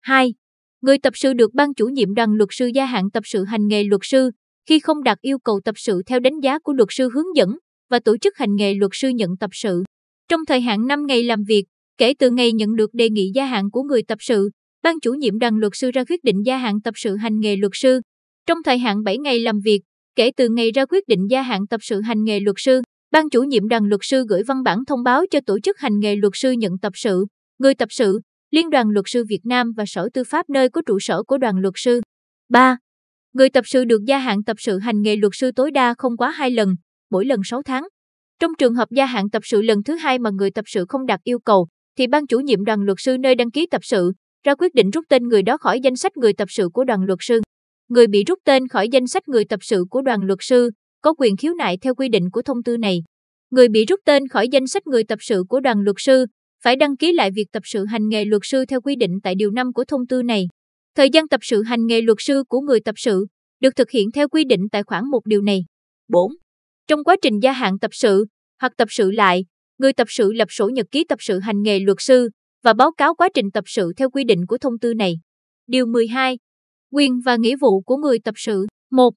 2. Người tập sự được ban chủ nhiệm đoàn luật sư gia hạn tập sự hành nghề luật sư khi không đạt yêu cầu tập sự theo đánh giá của luật sư hướng dẫn và tổ chức hành nghề luật sư nhận tập sự. Trong thời hạn 5 ngày làm việc, kể từ ngày nhận được đề nghị gia hạn của người tập sự, ban chủ nhiệm đoàn luật sư ra quyết định gia hạn tập sự hành nghề luật sư. Trong thời hạn 7 ngày làm việc, Kể từ ngày ra quyết định gia hạn tập sự hành nghề luật sư, ban chủ nhiệm đoàn luật sư gửi văn bản thông báo cho tổ chức hành nghề luật sư nhận tập sự, người tập sự, Liên đoàn luật sư Việt Nam và Sở Tư pháp nơi có trụ sở của đoàn luật sư. 3. Người tập sự được gia hạn tập sự hành nghề luật sư tối đa không quá 2 lần, mỗi lần 6 tháng. Trong trường hợp gia hạn tập sự lần thứ hai mà người tập sự không đạt yêu cầu, thì ban chủ nhiệm đoàn luật sư nơi đăng ký tập sự ra quyết định rút tên người đó khỏi danh sách người tập sự của đoàn luật sư người bị rút tên khỏi danh sách người tập sự của đoàn luật sư có quyền khiếu nại theo quy định của thông tư này. Người bị rút tên khỏi danh sách người tập sự của đoàn luật sư phải đăng ký lại việc tập sự hành nghề luật sư theo quy định tại điều 5 của thông tư này. Thời gian tập sự hành nghề luật sư của người tập sự được thực hiện theo quy định tại khoản 1 điều này. 4. Trong quá trình gia hạn tập sự hoặc tập sự lại, người tập sự lập sổ nhật ký tập sự hành nghề luật sư và báo cáo quá trình tập sự theo quy định của thông tư này. Điều 12. Quyền và nghĩa vụ của người tập sự. 1.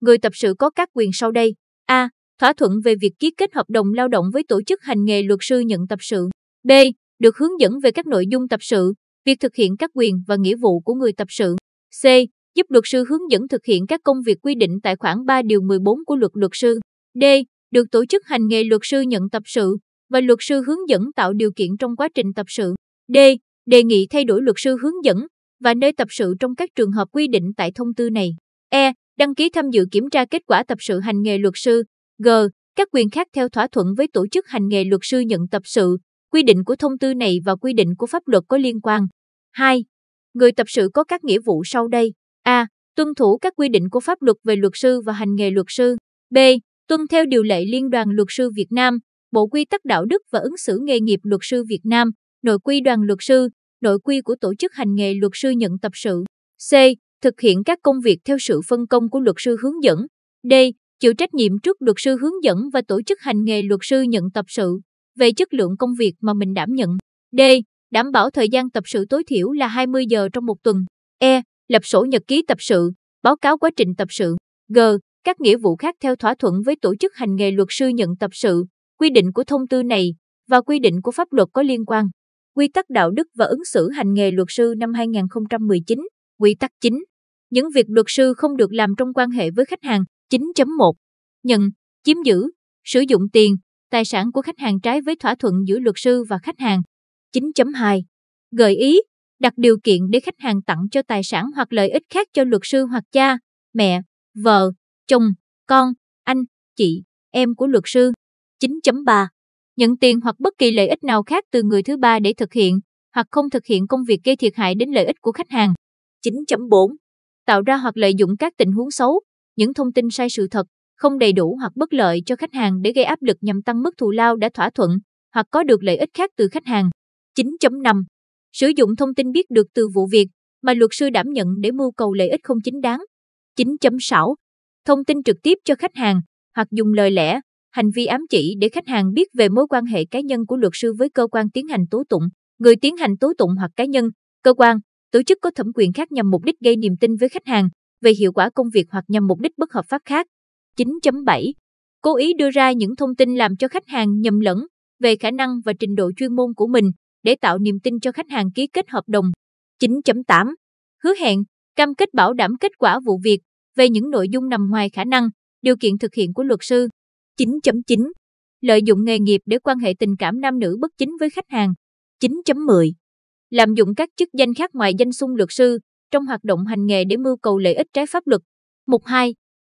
Người tập sự có các quyền sau đây. A. Thỏa thuận về việc ký kết hợp đồng lao động với tổ chức hành nghề luật sư nhận tập sự. B. Được hướng dẫn về các nội dung tập sự, việc thực hiện các quyền và nghĩa vụ của người tập sự. C. Giúp luật sư hướng dẫn thực hiện các công việc quy định tại khoản 3 điều 14 của luật luật sư. D. Được tổ chức hành nghề luật sư nhận tập sự và luật sư hướng dẫn tạo điều kiện trong quá trình tập sự. D. Đề nghị thay đổi luật sư hướng dẫn và nơi tập sự trong các trường hợp quy định tại thông tư này. E. Đăng ký tham dự kiểm tra kết quả tập sự hành nghề luật sư. G. Các quyền khác theo thỏa thuận với tổ chức hành nghề luật sư nhận tập sự, quy định của thông tư này và quy định của pháp luật có liên quan. 2. Người tập sự có các nghĩa vụ sau đây. A. Tuân thủ các quy định của pháp luật về luật sư và hành nghề luật sư. B. Tuân theo điều lệ Liên đoàn Luật sư Việt Nam, Bộ Quy tắc Đạo đức và ứng xử nghề nghiệp luật sư Việt Nam, Nội quy đoàn luật sư, nội quy của tổ chức hành nghề luật sư nhận tập sự. C. Thực hiện các công việc theo sự phân công của luật sư hướng dẫn. D. Chịu trách nhiệm trước luật sư hướng dẫn và tổ chức hành nghề luật sư nhận tập sự về chất lượng công việc mà mình đảm nhận. D. Đảm bảo thời gian tập sự tối thiểu là 20 giờ trong một tuần. E. Lập sổ nhật ký tập sự, báo cáo quá trình tập sự. G. Các nghĩa vụ khác theo thỏa thuận với tổ chức hành nghề luật sư nhận tập sự, quy định của thông tư này và quy định của pháp luật có liên quan. Quy tắc đạo đức và ứng xử hành nghề luật sư năm 2019, quy tắc chính: Những việc luật sư không được làm trong quan hệ với khách hàng 9.1. Nhận, chiếm giữ, sử dụng tiền, tài sản của khách hàng trái với thỏa thuận giữa luật sư và khách hàng. 9.2. Gợi ý, đặt điều kiện để khách hàng tặng cho tài sản hoặc lợi ích khác cho luật sư hoặc cha, mẹ, vợ, chồng, con, anh, chị, em của luật sư. 9.3 nhận tiền hoặc bất kỳ lợi ích nào khác từ người thứ ba để thực hiện hoặc không thực hiện công việc gây thiệt hại đến lợi ích của khách hàng. 9.4 Tạo ra hoặc lợi dụng các tình huống xấu, những thông tin sai sự thật, không đầy đủ hoặc bất lợi cho khách hàng để gây áp lực nhằm tăng mức thù lao đã thỏa thuận hoặc có được lợi ích khác từ khách hàng. 9.5 Sử dụng thông tin biết được từ vụ việc mà luật sư đảm nhận để mưu cầu lợi ích không chính đáng. 9.6 Thông tin trực tiếp cho khách hàng hoặc dùng lời lẽ, hành vi ám chỉ để khách hàng biết về mối quan hệ cá nhân của luật sư với cơ quan tiến hành tố tụng, người tiến hành tố tụng hoặc cá nhân, cơ quan, tổ chức có thẩm quyền khác nhằm mục đích gây niềm tin với khách hàng về hiệu quả công việc hoặc nhằm mục đích bất hợp pháp khác. 9.7. Cố ý đưa ra những thông tin làm cho khách hàng nhầm lẫn về khả năng và trình độ chuyên môn của mình để tạo niềm tin cho khách hàng ký kết hợp đồng. 9.8. Hứa hẹn, cam kết bảo đảm kết quả vụ việc về những nội dung nằm ngoài khả năng, điều kiện thực hiện của luật sư 9.9 Lợi dụng nghề nghiệp để quan hệ tình cảm nam nữ bất chính với khách hàng 9.10 Lạm dụng các chức danh khác ngoài danh xung luật sư trong hoạt động hành nghề để mưu cầu lợi ích trái pháp luật Mục 2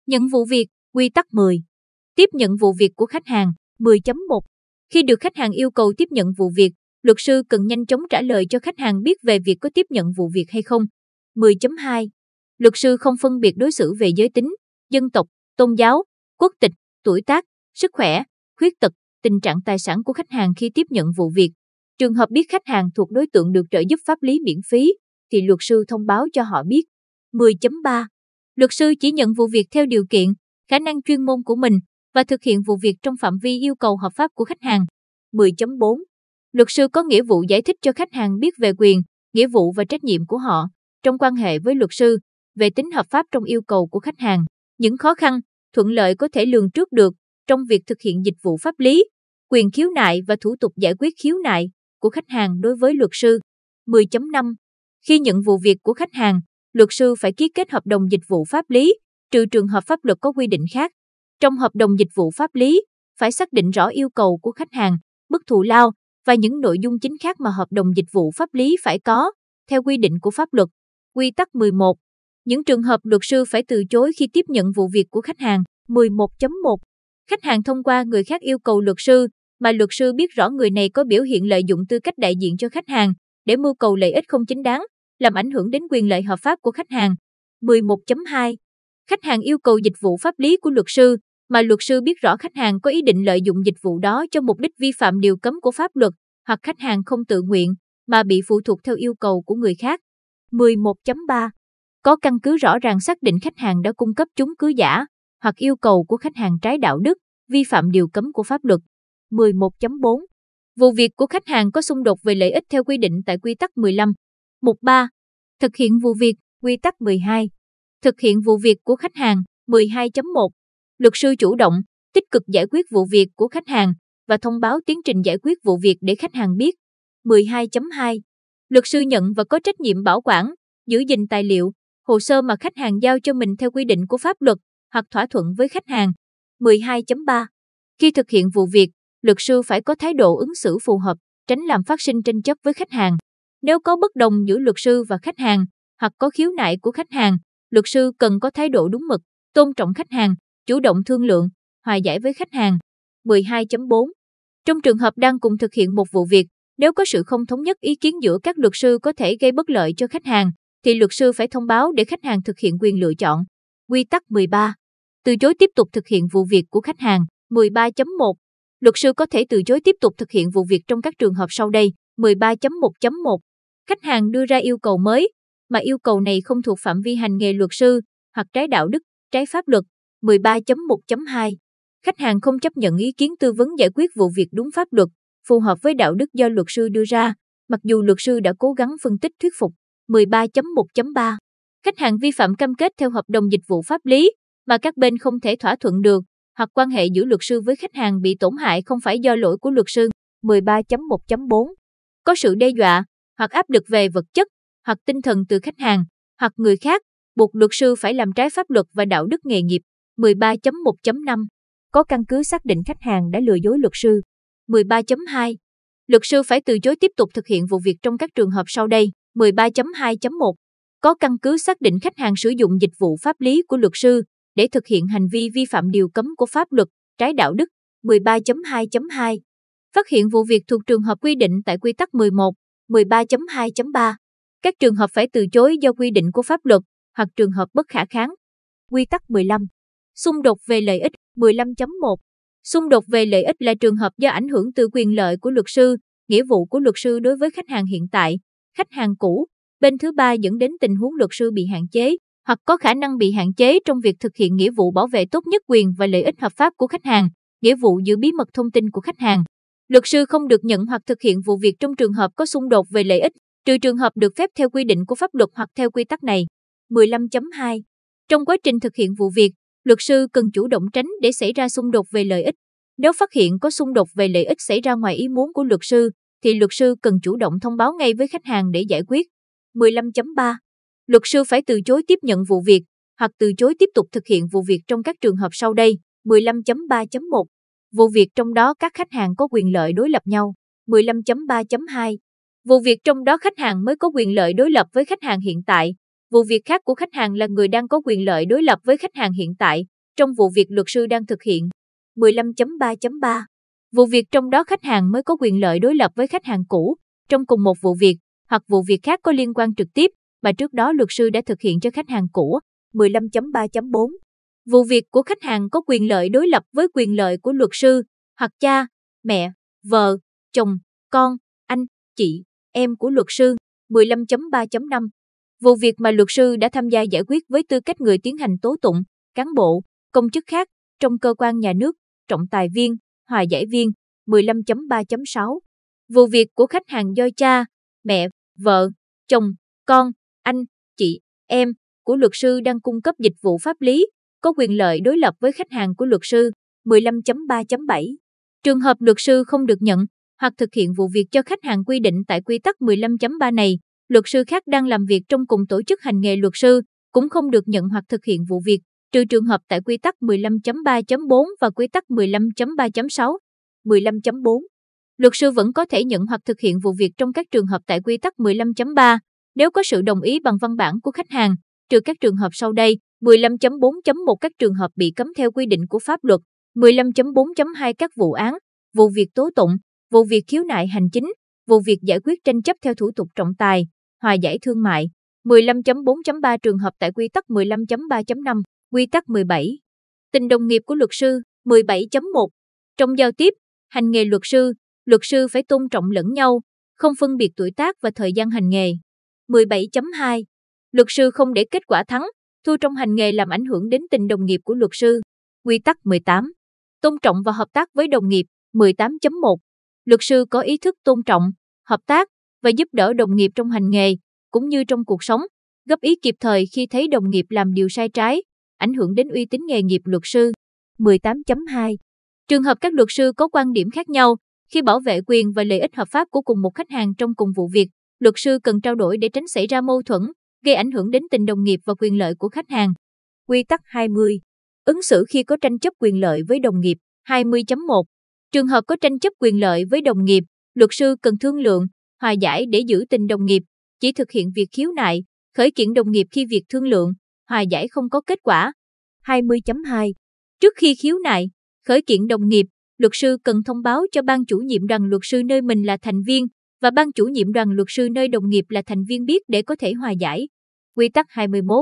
Nhận vụ việc Quy tắc 10 Tiếp nhận vụ việc của khách hàng 10.1 Khi được khách hàng yêu cầu tiếp nhận vụ việc, luật sư cần nhanh chóng trả lời cho khách hàng biết về việc có tiếp nhận vụ việc hay không. 10.2 Luật sư không phân biệt đối xử về giới tính, dân tộc, tôn giáo, quốc tịch, tuổi tác, sức khỏe, khuyết tật, tình trạng tài sản của khách hàng khi tiếp nhận vụ việc. Trường hợp biết khách hàng thuộc đối tượng được trợ giúp pháp lý miễn phí, thì luật sư thông báo cho họ biết. 10.3 Luật sư chỉ nhận vụ việc theo điều kiện, khả năng chuyên môn của mình và thực hiện vụ việc trong phạm vi yêu cầu hợp pháp của khách hàng. 10.4 Luật sư có nghĩa vụ giải thích cho khách hàng biết về quyền, nghĩa vụ và trách nhiệm của họ trong quan hệ với luật sư, về tính hợp pháp trong yêu cầu của khách hàng, những khó khăn, thuận lợi có thể lường trước được trong việc thực hiện dịch vụ pháp lý, quyền khiếu nại và thủ tục giải quyết khiếu nại của khách hàng đối với luật sư. 10.5. Khi nhận vụ việc của khách hàng, luật sư phải ký kết hợp đồng dịch vụ pháp lý, trừ trường hợp pháp luật có quy định khác. Trong hợp đồng dịch vụ pháp lý, phải xác định rõ yêu cầu của khách hàng, mức thù lao và những nội dung chính khác mà hợp đồng dịch vụ pháp lý phải có, theo quy định của pháp luật. Quy tắc 11. Những trường hợp luật sư phải từ chối khi tiếp nhận vụ việc của khách hàng. 11.1 khách hàng thông qua người khác yêu cầu luật sư, mà luật sư biết rõ người này có biểu hiện lợi dụng tư cách đại diện cho khách hàng để mưu cầu lợi ích không chính đáng, làm ảnh hưởng đến quyền lợi hợp pháp của khách hàng. 11.2 Khách hàng yêu cầu dịch vụ pháp lý của luật sư, mà luật sư biết rõ khách hàng có ý định lợi dụng dịch vụ đó cho mục đích vi phạm điều cấm của pháp luật, hoặc khách hàng không tự nguyện, mà bị phụ thuộc theo yêu cầu của người khác. 11.3 Có căn cứ rõ ràng xác định khách hàng đã cung cấp chứng cứ giả, hoặc yêu cầu của khách hàng trái đạo đức, vi phạm điều cấm của pháp luật. 11.4 Vụ việc của khách hàng có xung đột về lợi ích theo quy định tại quy tắc 15. Mục 3. Thực hiện vụ việc, quy tắc 12. Thực hiện vụ việc của khách hàng, 12.1. Luật sư chủ động, tích cực giải quyết vụ việc của khách hàng và thông báo tiến trình giải quyết vụ việc để khách hàng biết. 12.2. Luật sư nhận và có trách nhiệm bảo quản, giữ gìn tài liệu, hồ sơ mà khách hàng giao cho mình theo quy định của pháp luật hoặc thỏa thuận với khách hàng. 12.3 Khi thực hiện vụ việc, luật sư phải có thái độ ứng xử phù hợp, tránh làm phát sinh tranh chấp với khách hàng. Nếu có bất đồng giữa luật sư và khách hàng, hoặc có khiếu nại của khách hàng, luật sư cần có thái độ đúng mực, tôn trọng khách hàng, chủ động thương lượng, hòa giải với khách hàng. 12.4 Trong trường hợp đang cùng thực hiện một vụ việc, nếu có sự không thống nhất ý kiến giữa các luật sư có thể gây bất lợi cho khách hàng, thì luật sư phải thông báo để khách hàng thực hiện quyền lựa chọn. Quy tắc 13. Từ chối tiếp tục thực hiện vụ việc của khách hàng. 13.1. Luật sư có thể từ chối tiếp tục thực hiện vụ việc trong các trường hợp sau đây. 13.1.1. Khách hàng đưa ra yêu cầu mới, mà yêu cầu này không thuộc phạm vi hành nghề luật sư, hoặc trái đạo đức, trái pháp luật. 13.1.2. Khách hàng không chấp nhận ý kiến tư vấn giải quyết vụ việc đúng pháp luật, phù hợp với đạo đức do luật sư đưa ra, mặc dù luật sư đã cố gắng phân tích thuyết phục. 13.1.3 khách hàng vi phạm cam kết theo hợp đồng dịch vụ pháp lý mà các bên không thể thỏa thuận được hoặc quan hệ giữa luật sư với khách hàng bị tổn hại không phải do lỗi của luật sư. 13.1.4 Có sự đe dọa hoặc áp lực về vật chất hoặc tinh thần từ khách hàng hoặc người khác buộc luật sư phải làm trái pháp luật và đạo đức nghề nghiệp. 13.1.5 Có căn cứ xác định khách hàng đã lừa dối luật sư. 13.2 Luật sư phải từ chối tiếp tục thực hiện vụ việc trong các trường hợp sau đây. 13.2.1 có căn cứ xác định khách hàng sử dụng dịch vụ pháp lý của luật sư để thực hiện hành vi vi phạm điều cấm của pháp luật, trái đạo đức 13.2.2. Phát hiện vụ việc thuộc trường hợp quy định tại quy tắc 11, 13.2.3. Các trường hợp phải từ chối do quy định của pháp luật hoặc trường hợp bất khả kháng. Quy tắc 15. Xung đột về lợi ích 15.1. Xung đột về lợi ích là trường hợp do ảnh hưởng từ quyền lợi của luật sư, nghĩa vụ của luật sư đối với khách hàng hiện tại, khách hàng cũ Bên thứ ba dẫn đến tình huống luật sư bị hạn chế hoặc có khả năng bị hạn chế trong việc thực hiện nghĩa vụ bảo vệ tốt nhất quyền và lợi ích hợp pháp của khách hàng, nghĩa vụ giữ bí mật thông tin của khách hàng. Luật sư không được nhận hoặc thực hiện vụ việc trong trường hợp có xung đột về lợi ích, trừ trường hợp được phép theo quy định của pháp luật hoặc theo quy tắc này. 15.2 Trong quá trình thực hiện vụ việc, luật sư cần chủ động tránh để xảy ra xung đột về lợi ích. Nếu phát hiện có xung đột về lợi ích xảy ra ngoài ý muốn của luật sư, thì luật sư cần chủ động thông báo ngay với khách hàng để giải quyết. 15.3 Luật sư phải từ chối tiếp nhận vụ việc hoặc từ chối tiếp tục thực hiện vụ việc trong các trường hợp sau đây. 15.3.1 Vụ việc trong đó các khách hàng có quyền lợi đối lập nhau. 15.3.2 Vụ việc trong đó khách hàng mới có quyền lợi đối lập với khách hàng hiện tại. Vụ việc khác của khách hàng là người đang có quyền lợi đối lập với khách hàng hiện tại trong vụ việc luật sư đang thực hiện. 15.3.3 Vụ việc trong đó khách hàng mới có quyền lợi đối lập với khách hàng cũ trong cùng một vụ việc hoặc vụ việc khác có liên quan trực tiếp mà trước đó luật sư đã thực hiện cho khách hàng cũ. 15.3.4 Vụ việc của khách hàng có quyền lợi đối lập với quyền lợi của luật sư, hoặc cha, mẹ, vợ, chồng, con, anh, chị, em của luật sư. 15.3.5 Vụ việc mà luật sư đã tham gia giải quyết với tư cách người tiến hành tố tụng, cán bộ, công chức khác trong cơ quan nhà nước, trọng tài viên, hòa giải viên. 15.3.6 Vụ việc của khách hàng do cha, mẹ vợ, chồng, con, anh, chị, em của luật sư đang cung cấp dịch vụ pháp lý có quyền lợi đối lập với khách hàng của luật sư 15.3.7. Trường hợp luật sư không được nhận hoặc thực hiện vụ việc cho khách hàng quy định tại quy tắc 15.3 này, luật sư khác đang làm việc trong cùng tổ chức hành nghề luật sư cũng không được nhận hoặc thực hiện vụ việc, trừ trường hợp tại quy tắc 15.3.4 và quy tắc 15.3.6. 15.4 luật sư vẫn có thể nhận hoặc thực hiện vụ việc trong các trường hợp tại quy tắc 15.3 nếu có sự đồng ý bằng văn bản của khách hàng, trừ các trường hợp sau đây, 15.4.1 các trường hợp bị cấm theo quy định của pháp luật, 15.4.2 các vụ án, vụ việc tố tụng, vụ việc khiếu nại hành chính, vụ việc giải quyết tranh chấp theo thủ tục trọng tài, hòa giải thương mại, 15.4.3 trường hợp tại quy tắc 15.3.5, quy tắc 17. Tình đồng nghiệp của luật sư 17.1 Trong giao tiếp, hành nghề luật sư, luật sư phải tôn trọng lẫn nhau, không phân biệt tuổi tác và thời gian hành nghề. 17.2. Luật sư không để kết quả thắng, thua trong hành nghề làm ảnh hưởng đến tình đồng nghiệp của luật sư. Quy tắc 18. Tôn trọng và hợp tác với đồng nghiệp. 18.1. Luật sư có ý thức tôn trọng, hợp tác và giúp đỡ đồng nghiệp trong hành nghề, cũng như trong cuộc sống, góp ý kịp thời khi thấy đồng nghiệp làm điều sai trái, ảnh hưởng đến uy tín nghề nghiệp luật sư. 18.2. Trường hợp các luật sư có quan điểm khác nhau, khi bảo vệ quyền và lợi ích hợp pháp của cùng một khách hàng trong cùng vụ việc, luật sư cần trao đổi để tránh xảy ra mâu thuẫn, gây ảnh hưởng đến tình đồng nghiệp và quyền lợi của khách hàng. Quy tắc 20. Ứng xử khi có tranh chấp quyền lợi với đồng nghiệp 20.1. Trường hợp có tranh chấp quyền lợi với đồng nghiệp, luật sư cần thương lượng, hòa giải để giữ tình đồng nghiệp, chỉ thực hiện việc khiếu nại, khởi kiện đồng nghiệp khi việc thương lượng, hòa giải không có kết quả. 20.2. Trước khi khiếu nại, khởi kiện đồng nghiệp, luật sư cần thông báo cho ban chủ nhiệm đoàn luật sư nơi mình là thành viên và ban chủ nhiệm đoàn luật sư nơi đồng nghiệp là thành viên biết để có thể hòa giải. Quy tắc 21.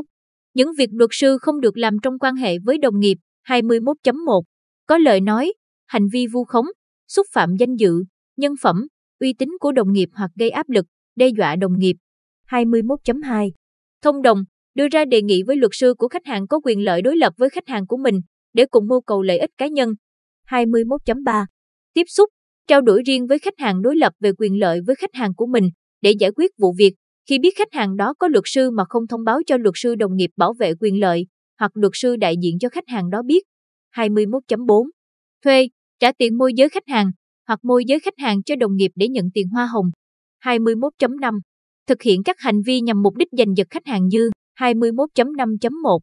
Những việc luật sư không được làm trong quan hệ với đồng nghiệp 21.1. Có lời nói, hành vi vu khống, xúc phạm danh dự, nhân phẩm, uy tín của đồng nghiệp hoặc gây áp lực, đe dọa đồng nghiệp. 21.2. Thông đồng, đưa ra đề nghị với luật sư của khách hàng có quyền lợi đối lập với khách hàng của mình để cùng mưu cầu lợi ích cá nhân, 21.3 Tiếp xúc, trao đổi riêng với khách hàng đối lập về quyền lợi với khách hàng của mình để giải quyết vụ việc khi biết khách hàng đó có luật sư mà không thông báo cho luật sư đồng nghiệp bảo vệ quyền lợi hoặc luật sư đại diện cho khách hàng đó biết. 21.4 Thuê, trả tiền môi giới khách hàng hoặc môi giới khách hàng cho đồng nghiệp để nhận tiền hoa hồng. 21.5 Thực hiện các hành vi nhằm mục đích giành giật khách hàng như 21.5.1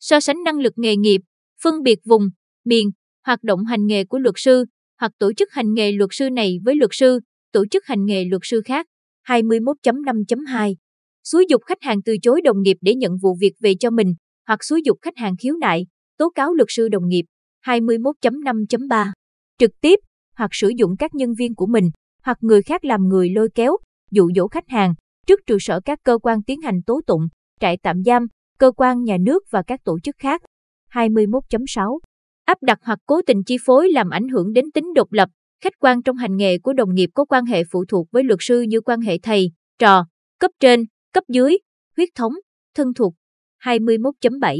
So sánh năng lực nghề nghiệp, phân biệt vùng, miền, hoạt động hành nghề của luật sư hoặc tổ chức hành nghề luật sư này với luật sư, tổ chức hành nghề luật sư khác. 21.5.2 Xúi dục khách hàng từ chối đồng nghiệp để nhận vụ việc về cho mình hoặc xúi dục khách hàng khiếu nại, tố cáo luật sư đồng nghiệp. 21.5.3 Trực tiếp hoặc sử dụng các nhân viên của mình hoặc người khác làm người lôi kéo, dụ dỗ khách hàng trước trụ sở các cơ quan tiến hành tố tụng, trại tạm giam, cơ quan nhà nước và các tổ chức khác. 21.6 áp đặt hoặc cố tình chi phối làm ảnh hưởng đến tính độc lập, khách quan trong hành nghề của đồng nghiệp có quan hệ phụ thuộc với luật sư như quan hệ thầy, trò, cấp trên, cấp dưới, huyết thống, thân thuộc. 21.7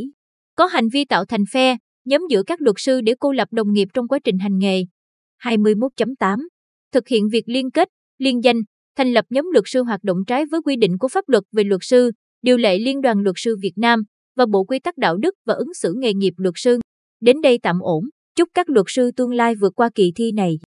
Có hành vi tạo thành phe, nhóm giữa các luật sư để cô lập đồng nghiệp trong quá trình hành nghề. 21.8 Thực hiện việc liên kết, liên danh, thành lập nhóm luật sư hoạt động trái với quy định của pháp luật về luật sư, điều lệ Liên đoàn luật sư Việt Nam và Bộ quy tắc đạo đức và ứng xử nghề nghiệp luật sư. Đến đây tạm ổn, chúc các luật sư tương lai vượt qua kỳ thi này.